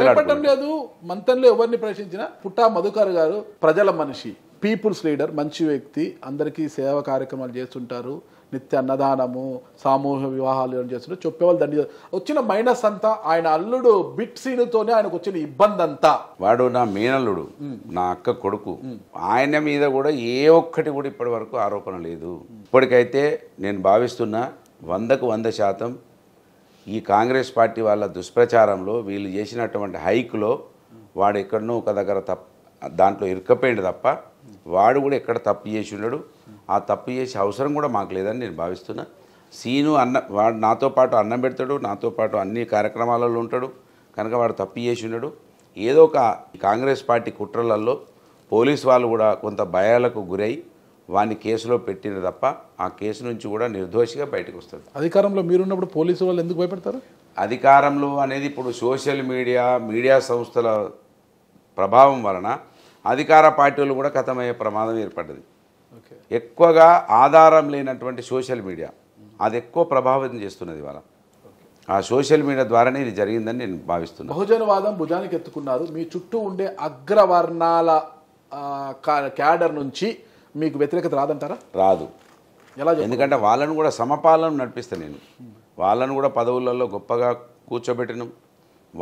భయపడటం లేదు మంతంలో ఎవరిని ప్రశ్నించినా పుట్టా మధుకర్ గారు ప్రజల మనిషి పీపుల్స్ లీడర్ మంచి వ్యక్తి అందరికీ సేవ కార్యక్రమాలు చేస్తుంటారు నిత్య అన్నదానము సామూహిక వివాహాలు చేస్తుంటారు చెప్పేవాళ్ళు దండి వచ్చిన మైనస్ అంతా ఆయన అల్లుడు బిట్ సీన్తోనే ఆయనకు వచ్చిన ఇబ్బంది అంతా వాడు నా మేనల్లుడు నా అక్క కొడుకు ఆయన మీద కూడా ఏ ఒక్కటి కూడా ఇప్పటి వరకు ఆరోపణ లేదు ఇప్పటికైతే నేను భావిస్తున్నా వందకు వంద శాతం ఈ కాంగ్రెస్ పార్టీ వాళ్ళ దుష్ప్రచారంలో వీళ్ళు చేసినటువంటి హైక్లో వాడు ఎక్కడనో ఒక దగ్గర తప్ప దాంట్లో ఇరుక్కపోయింది తప్ప వాడు కూడా ఎక్కడ తప్పు చేసి ఉండడు ఆ తప్పు చేసే అవసరం కూడా మాకు లేదని నేను భావిస్తున్నా సీను అన్న వాడు నాతో పాటు అన్నం పెడతాడు నాతో పాటు అన్ని కార్యక్రమాలలో ఉంటాడు కనుక వాడు తప్పు చేసి ఉండడు ఏదో ఒక కాంగ్రెస్ పార్టీ కుట్రలలో పోలీస్ వాళ్ళు కూడా కొంత భయాలకు గురై వాడిని కేసులో పెట్టిన తప్ప ఆ కేసు నుంచి కూడా నిర్దోషిగా బయటకు వస్తుంది అధికారంలో మీరున్నప్పుడు పోలీసు వాళ్ళు ఎందుకు భయపెడతారు అధికారంలో అనేది ఇప్పుడు సోషల్ మీడియా మీడియా సంస్థల ప్రభావం వలన అధికార పార్టీలు కూడా కథమయ్యే ప్రమాదం ఏర్పడ్డది ఎక్కువగా ఆధారం లేనటువంటి సోషల్ మీడియా అది ఎక్కువ ప్రభావితం చేస్తున్నది వాళ్ళ ఆ సోషల్ మీడియా ద్వారానే ఇది జరిగిందని నేను భావిస్తున్నాను బహుజనవాదం భుజానికి ఎత్తుకున్నారు మీ చుట్టూ ఉండే అగ్రవర్ణాల క్యాడర్ నుంచి మీకు వ్యతిరేకత రాదంటారా రాదు ఎలా ఎందుకంటే వాళ్ళను కూడా సమపాలన నడిపిస్తాను నేను వాళ్ళను కూడా పదవులలో గొప్పగా కూర్చోబెట్టను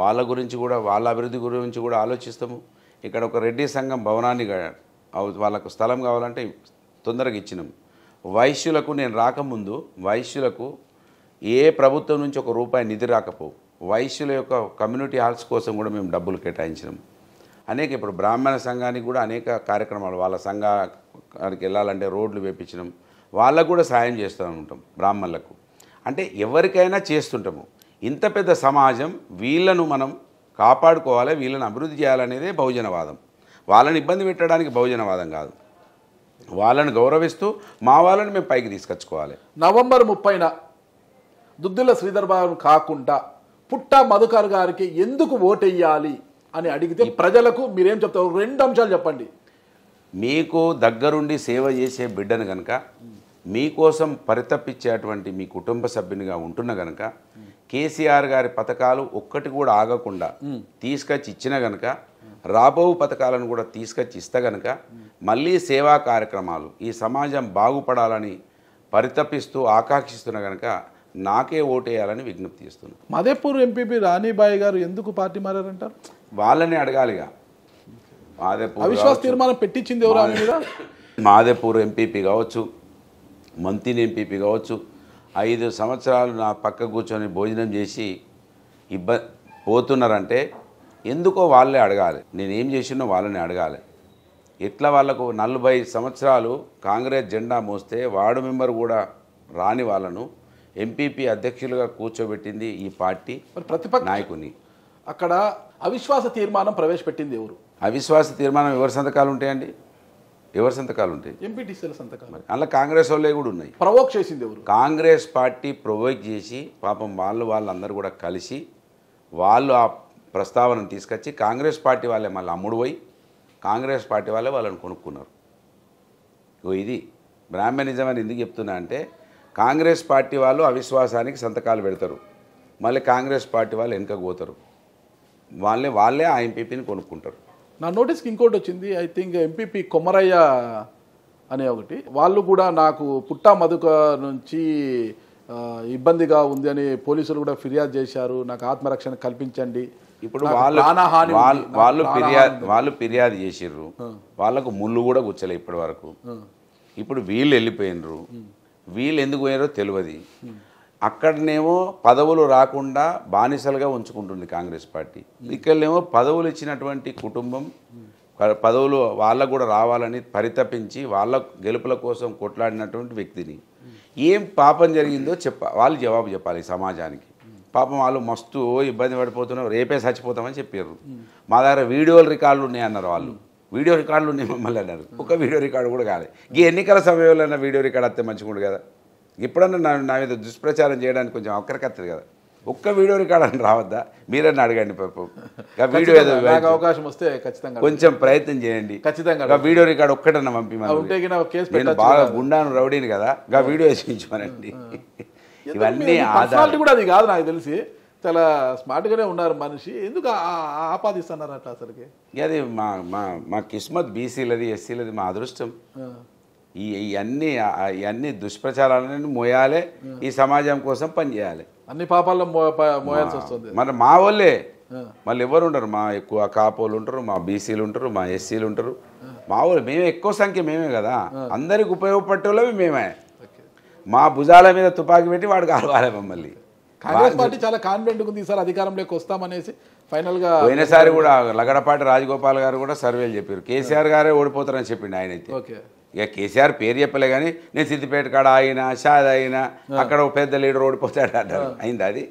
వాళ్ళ గురించి కూడా వాళ్ళ అభివృద్ధి గురించి కూడా ఆలోచిస్తాము ఇక్కడ ఒక రెడ్డి సంఘం భవనాన్ని వాళ్ళకు స్థలం కావాలంటే తొందరగా ఇచ్చినాం వైశ్యులకు నేను రాకముందు వైశ్యులకు ఏ ప్రభుత్వం నుంచి ఒక రూపాయి నిధి రాకపోవు వైశ్యుల యొక్క కమ్యూనిటీ హాల్స్ కోసం కూడా మేము డబ్బులు కేటాయించినాము అనేక ఇప్పుడు బ్రాహ్మణ సంఘానికి కూడా అనేక కార్యక్రమాలు వాళ్ళ సంఘానికి వెళ్ళాలంటే రోడ్లు వేపించడం వాళ్ళకు కూడా సాయం చేస్తూ ఉంటాం బ్రాహ్మణులకు అంటే ఎవరికైనా చేస్తుంటాము ఇంత పెద్ద సమాజం వీళ్ళను మనం కాపాడుకోవాలి వీళ్ళని అభివృద్ధి చేయాలనేదే బహుజనవాదం వాళ్ళని ఇబ్బంది పెట్టడానికి బహుజనవాదం కాదు వాళ్ళని గౌరవిస్తూ మా వాళ్ళని మేము పైకి తీసుకొచ్చుకోవాలి నవంబర్ ముప్పైన దుద్దుల శ్రీధర్ కాకుండా పుట్ట మధుకర్ గారికి ఎందుకు ఓటెయ్యాలి అని అడిగితే ప్రజలకు మీరేం చెప్తారు రెండు అంశాలు చెప్పండి మీకు దగ్గరుండి సేవ చేసే బిడ్డను కనుక మీకోసం పరితప్పించేటువంటి మీ కుటుంబ సభ్యునిగా ఉంటున్న గనక కేసీఆర్ గారి పథకాలు ఒక్కటి కూడా ఆగకుండా తీసుకొచ్చి ఇచ్చిన గనక రాబో పథకాలను కూడా తీసుకొచ్చి ఇస్తే గనక మళ్ళీ సేవా కార్యక్రమాలు ఈ సమాజం బాగుపడాలని పరితపిస్తూ ఆకాంక్షిస్తున్న గనక నాకే ఓటేయాలని విజ్ఞప్తి చేస్తున్నాను మదేపూర్ ఎంపీపీ రాణిబాయి గారు ఎందుకు పార్టీ మారారంటారు వాళ్ళని అడగాలిగా మాదేపూర్ అవిశ్వాస తీర్మానం పెట్టించింది ఎవరు మాదేపూర్ ఎంపీపీ కావచ్చు మంతిని ఎంపీపీ కావచ్చు ఐదు సంవత్సరాలు నా పక్క కూర్చొని భోజనం చేసి ఇబ్బ పోతున్నారంటే ఎందుకో వాళ్ళే అడగాలి నేనేం చేసినో వాళ్ళని అడగాలి ఎట్లా వాళ్లకు నలభై సంవత్సరాలు కాంగ్రెస్ జెండా మోస్తే వార్డు మెంబర్ కూడా రాని వాళ్ళను ఎంపీపీ అధ్యక్షులుగా కూర్చోబెట్టింది ఈ పార్టీ ప్రతిపక్ష నాయకుని అక్కడ అవిశ్వాస తీర్మానం ప్రవేశపెట్టింది ఎవరు అవిశ్వాస తీర్మానం ఎవరి సంతకాలు ఉంటాయండి ఎవరి సంతకాలు ఉంటాయి ఎంపీటీసీల సంతకాలు అలా కాంగ్రెస్ వాళ్ళే కూడా ఉన్నాయి ప్రొవోక్ చేసింది ఎవరు కాంగ్రెస్ పార్టీ ప్రొవోక్ చేసి పాపం వాళ్ళు వాళ్ళందరూ కూడా కలిసి వాళ్ళు ఆ ప్రస్తావనను తీసుకొచ్చి కాంగ్రెస్ పార్టీ వాళ్ళే మళ్ళీ అమ్ముడు పోయి కాంగ్రెస్ పార్టీ వాళ్ళే వాళ్ళని కొనుక్కున్నారు ఓ ఇది బ్రాహ్మణిజం అని ఎందుకు చెప్తున్నా అంటే కాంగ్రెస్ పార్టీ వాళ్ళు అవిశ్వాసానికి సంతకాలు పెడతారు మళ్ళీ కాంగ్రెస్ పార్టీ వాళ్ళు వెనుకకు పోతారు వాళ్ళే వాళ్ళే ఆ ఎంపీపీని కొనుక్కుంటారు నా నోటీస్కి ఇంకోటి వచ్చింది ఐ థింక్ ఎంపీపీ కొమరయ్య అనే ఒకటి వాళ్ళు కూడా నాకు పుట్టా మధుక నుంచి ఇబ్బందిగా ఉంది అని పోలీసులు కూడా ఫిర్యాదు చేశారు నాకు ఆత్మరక్షణ కల్పించండి ఇప్పుడు వాళ్ళు వాళ్ళు ఫిర్యాదు వాళ్ళు ఫిర్యాదు చేసిర్రు వాళ్ళకు ముళ్ళు కూడా కూర్చోలేదు ఇప్పటి వరకు ఇప్పుడు వీళ్ళు వెళ్ళిపోయినరు వీళ్ళు ఎందుకు పోయారో తెలియదు అక్కడనేమో పదవులు రాకుండా బానిసలుగా ఉంచుకుంటుంది కాంగ్రెస్ పార్టీ ఇక్కడనేమో పదవులు ఇచ్చినటువంటి కుటుంబం పదవులు వాళ్ళకు కూడా రావాలని పరితపించి వాళ్ళ గెలుపుల కోసం కొట్లాడినటువంటి వ్యక్తిని ఏం పాపం జరిగిందో చెప్ప వాళ్ళు జవాబు చెప్పాలి సమాజానికి పాపం వాళ్ళు మస్తు ఇబ్బంది పడిపోతున్నారు రేపే చచ్చిపోతామని చెప్పారు మా దగ్గర వీడియోలు రికార్డులు ఉన్నాయన్నారు వాళ్ళు వీడియో రికార్డులు ఉన్నాయి మమ్మల్ని అన్నారు ఒక వీడియో రికార్డు కూడా కాలేదు ఈ ఎన్నికల సమయంలో వీడియో రికార్డు వస్తే మంచిగా కదా ఎప్పుడన్నా నా నా మీద దుష్ప్రచారం చేయడానికి కొంచెం అవకరకత్తది కదా ఒక్క వీడియో రికార్డ్ రావద్దా మీరన్నా అడగండి పాపం వీడియో ఏదో అవకాశం వస్తే ఖచ్చితంగా కొంచెం ప్రయత్నం చేయండి ఖచ్చితంగా వీడియో రికార్డ్ ఒక్కటన్నా పంపిమని బాగా గుండాను రౌడీని కదా గా వీడియో వేసించమనండి ఇవన్నీ కూడా అది కాదు నాకు తెలిసి చాలా స్మార్ట్గానే ఉన్నారు మనిషి ఎందుకు ఆపాదిస్తున్నారు అట్లా అసలుకి అది మా మా మా కిస్మత్ బీసీలది ఎస్సీలది మా అదృష్టం ఈ ఇవన్నీ ఇవన్నీ దుష్ప్రచారాలన్నీ మోయాలి ఈ సమాజం కోసం పనిచేయాలి అన్ని పాపాల్లో మోయాల్సి వస్తుంది మరి మా వాళ్ళే మళ్ళీ ఎవరు ఉండరు మా ఎక్కువ కాపోలు ఉంటారు మా బీసీలు ఉంటారు మా ఎస్సీలు ఉంటారు మా వాళ్ళు మేమే ఎక్కువ సంఖ్య మేమే కదా అందరికి ఉపయోగపడేవాళ్ళమే మేమే మా భుజాల మీద తుపాకీ పెట్టి వాడు కాలవాలి మమ్మల్ని కాంగ్రెస్ పార్టీ చాలా కాన్ఫిడెంట్ ఉంది ఈసారి అధికారంలోకి వస్తామనేసి ఫైనల్గా పోయినసారి కూడా లగడపాటి రాజగోపాల్ గారు కూడా సర్వేలు చెప్పారు కేసీఆర్ గారే ఓడిపోతారని చెప్పిండు ఆయన అయితే ఇక కేసీఆర్ పేరు చెప్పలే కానీ నేను సిద్దిపేట కాడ ఆయన షాద్ అయినా అక్కడ ఒక పెద్ద లీడర్ ఓడిపోతాడు అంటారు అయింది అది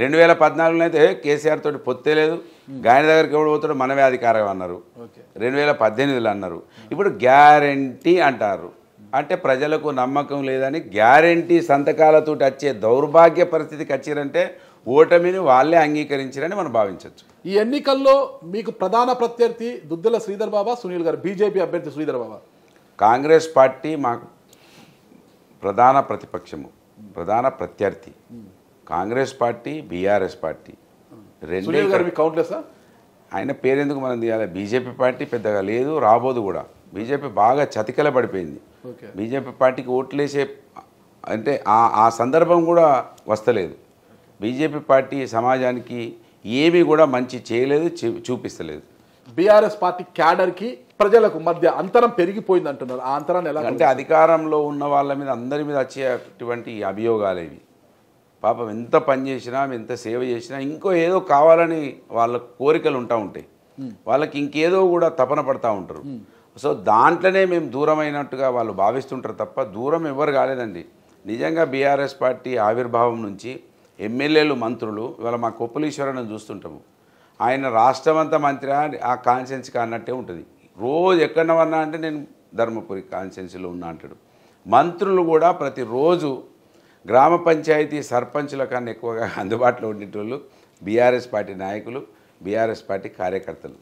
రెండు వేల పద్నాలుగులో అయితే కేసీఆర్ తోటి పొత్తే లేదు గాయన దగ్గరికి ఓడిపోతాడు మనమే అధికారం అన్నారు రెండు వేల పద్దెనిమిదిలో అన్నారు ఇప్పుడు గ్యారంటీ అంటారు అంటే ప్రజలకు నమ్మకం లేదని గ్యారంటీ సంతకాలతో వచ్చే దౌర్భాగ్య పరిస్థితికి వచ్చిరంటే ఓటమిని వాళ్ళే అంగీకరించారని మనం భావించవచ్చు ఈ ఎన్నికల్లో మీకు ప్రధాన ప్రత్యర్థి దుద్దల శ్రీధర్ బాబా సునీల్ గారు బీజేపీ అభ్యర్థి శ్రీధర్ బాబా కాంగ్రెస్ పార్టీ మాకు ప్రధాన ప్రతిపక్షము ప్రధాన ప్రత్యర్థి కాంగ్రెస్ పార్టీ బీఆర్ఎస్ పార్టీ రెండే ఆయన పేరెందుకు మనం తీయాలి బీజేపీ పార్టీ పెద్దగా లేదు రాబోదు కూడా బీజేపీ బాగా చతికల పడిపోయింది బీజేపీ పార్టీకి ఓట్లేసే అంటే ఆ సందర్భం కూడా వస్తలేదు బీజేపీ పార్టీ సమాజానికి ఏమీ కూడా మంచి చేయలేదు చూపిస్తలేదు బీఆర్ఎస్ పార్టీ క్యాడర్కి ప్రజలకు మధ్య అంతరం పెరిగిపోయింది అంటున్నారు ఆ అంతరాన్ని ఎలా అంటే అధికారంలో ఉన్న వాళ్ళ మీద అందరి మీద వచ్చేటువంటి అభియోగాలు ఇవి పాపం ఎంత పని చేసినా ఎంత సేవ చేసినా ఇంకో ఏదో కావాలని వాళ్ళ కోరికలు ఉంటా ఉంటాయి వాళ్ళకి ఇంకేదో కూడా తపన పడతా ఉంటారు సో దాంట్లోనే మేము దూరమైనట్టుగా వాళ్ళు భావిస్తుంటారు తప్ప దూరం ఎవరు కాలేదండి నిజంగా బీఆర్ఎస్ పార్టీ ఆవిర్భావం నుంచి ఎమ్మెల్యేలు మంత్రులు ఇవాళ మా కొప్పలీశ్వరాన్ని చూస్తుంటాము ఆయన రాష్ట్రమంతా మంత్రి ఆ కాన్సెన్స్కి అన్నట్టే ఉంటుంది రోజు ఎక్కడవన్నా అంటే నేను ధర్మపురి కాన్సెన్స్లో ఉన్నా అంటాడు మంత్రులు కూడా ప్రతిరోజు గ్రామ పంచాయతీ సర్పంచుల కన్నా ఎక్కువగా అందుబాటులో ఉండేటోళ్ళు బీఆర్ఎస్ పార్టీ నాయకులు బీఆర్ఎస్ పార్టీ కార్యకర్తలు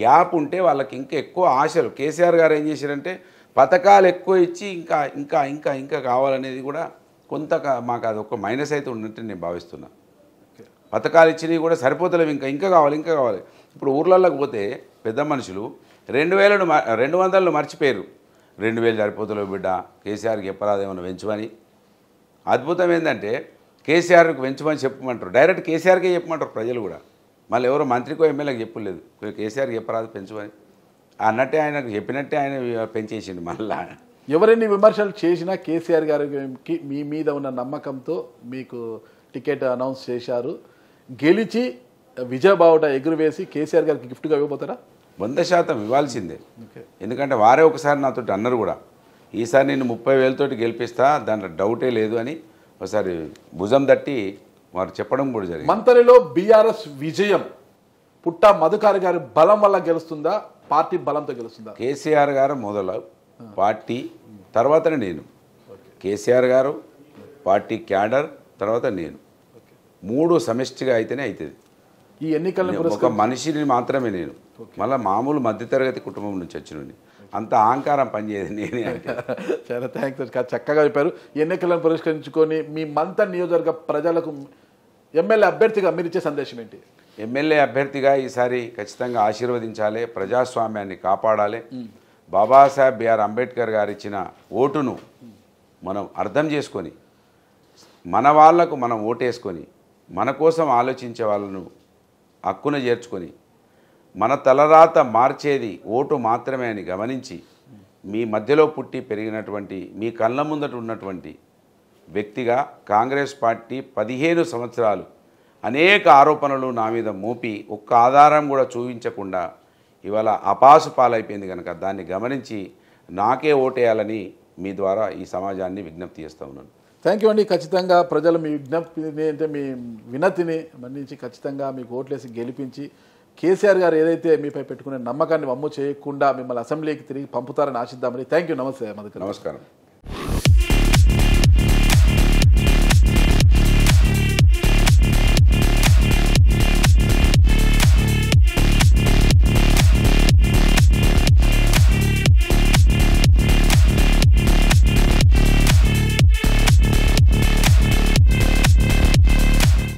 గ్యాప్ ఉంటే వాళ్ళకి ఇంకా ఎక్కువ ఆశలు కేసీఆర్ గారు ఏం చేశారంటే పథకాలు ఎక్కువ ఇచ్చి ఇంకా ఇంకా ఇంకా ఇంకా కావాలనేది కూడా కొంత మాకు అది ఒక మైనస్ అయితే ఉన్నట్టు నేను భావిస్తున్నాను పథకాలు ఇచ్చినవి కూడా సరిపోతలేవు ఇంకా ఇంకా కావాలి ఇంకా కావాలి ఇప్పుడు ఊర్లలోకి పోతే పెద్ద మనుషులు రెండు వేలను రెండు వందలను మర్చిపోయారు రెండు వేలు సరిపోతలేవు బిడ్డ కేసీఆర్కి ఎప్పరాదు ఏమైనా పెంచమని అద్భుతం ఏంటంటే కేసీఆర్కి పెంచమని చెప్పమంటారు డైరెక్ట్ కేసీఆర్కే చెప్పమంటారు ప్రజలు కూడా మళ్ళీ ఎవరో మంత్రికో ఎమ్మెల్యేకి చెప్పలేదు కేసీఆర్కి ఎప్పరాదు పెంచమని అన్నట్టే ఆయనకు చెప్పినట్టే ఆయన పెంచేసిండు మళ్ళా ఎవరెన్ని విమర్శలు చేసినా కేసీఆర్ గారికి మీ మీద ఉన్న నమ్మకంతో మీకు టికెట్ అనౌన్స్ చేశారు గెలిచి విజయబావుట ఎగురువేసి కేసీఆర్ గారికి గిఫ్ట్గా ఇవ్వబోతారా వంద శాతం ఇవ్వాల్సిందే ఎందుకంటే వారే ఒకసారి నాతో అన్నారు కూడా ఈసారి నేను ముప్పై వేలతోటి గెలిపిస్తా దాంట్లో డౌటే లేదు అని ఒకసారి భుజం తట్టి వారు చెప్పడం కూడా జరిగింది మంత్రిలో బీఆర్ఎస్ విజయం పుట్ట మధుకారి గారి బలం వల్ల గెలుస్తుందా పార్టీ బలంతో గెలుస్తుందా కేసీఆర్ గారు మొదల పార్టీ తర్వాతనే నేను కేసీఆర్ గారు పార్టీ క్యాడర్ తర్వాత నేను మూడు సమిష్టిగా అయితేనే అవుతుంది ఈ ఎన్నికల ఒక మనిషిని మాత్రమే నేను మళ్ళీ మామూలు మధ్యతరగతి కుటుంబం నుంచి వచ్చిన అంత అహంకారం పనిచేయదు నేనే చాలా థ్యాంక్స్ సార్ చక్కగా చెప్పారు ఎన్నికలను పురస్కరించుకొని మీ మంత నియోజకవర్గ ప్రజలకు ఎమ్మెల్యే అభ్యర్థిగా మీరు ఇచ్చే సందేశం ఏంటి ఎమ్మెల్యే అభ్యర్థిగా ఈసారి ఖచ్చితంగా ఆశీర్వదించాలి ప్రజాస్వామ్యాన్ని కాపాడాలి బాబాసాహెబ్ బిఆర్ అంబేద్కర్ గారు ఇచ్చిన ఓటును మనం అర్థం చేసుకొని మన వాళ్లకు మనం ఓటేసుకొని మన కోసం ఆలోచించే వాళ్ళను హక్కున చేర్చుకొని మన తలరాత మార్చేది ఓటు మాత్రమే అని గమనించి మీ మధ్యలో పుట్టి పెరిగినటువంటి మీ కళ్ళ ముందట ఉన్నటువంటి వ్యక్తిగా కాంగ్రెస్ పార్టీ పదిహేను సంవత్సరాలు అనేక ఆరోపణలు నా మీద మోపి ఒక్క ఆధారం కూడా చూపించకుండా ఇవాళ అపాసు పాలైపోయింది కనుక దాన్ని గమనించి నాకే ఓటేయాలని మీ ద్వారా ఈ సమాజాన్ని విజ్ఞప్తి చేస్తూ ఉన్నాను థ్యాంక్ యూ అండి ఖచ్చితంగా ప్రజలు మీ విజ్ఞప్తిని అంటే మీ వినతిని మన్నించి ఖచ్చితంగా మీకు ఓట్లేసి గెలిపించి కేసీఆర్ గారు ఏదైతే మీపై పెట్టుకునే నమ్మకాన్ని వమ్ము చేయకుండా మిమ్మల్ని అసెంబ్లీకి తిరిగి పంపుతారని ఆశిద్దామని థ్యాంక్ యూ నమస్తే మధుకర్ నమస్కారం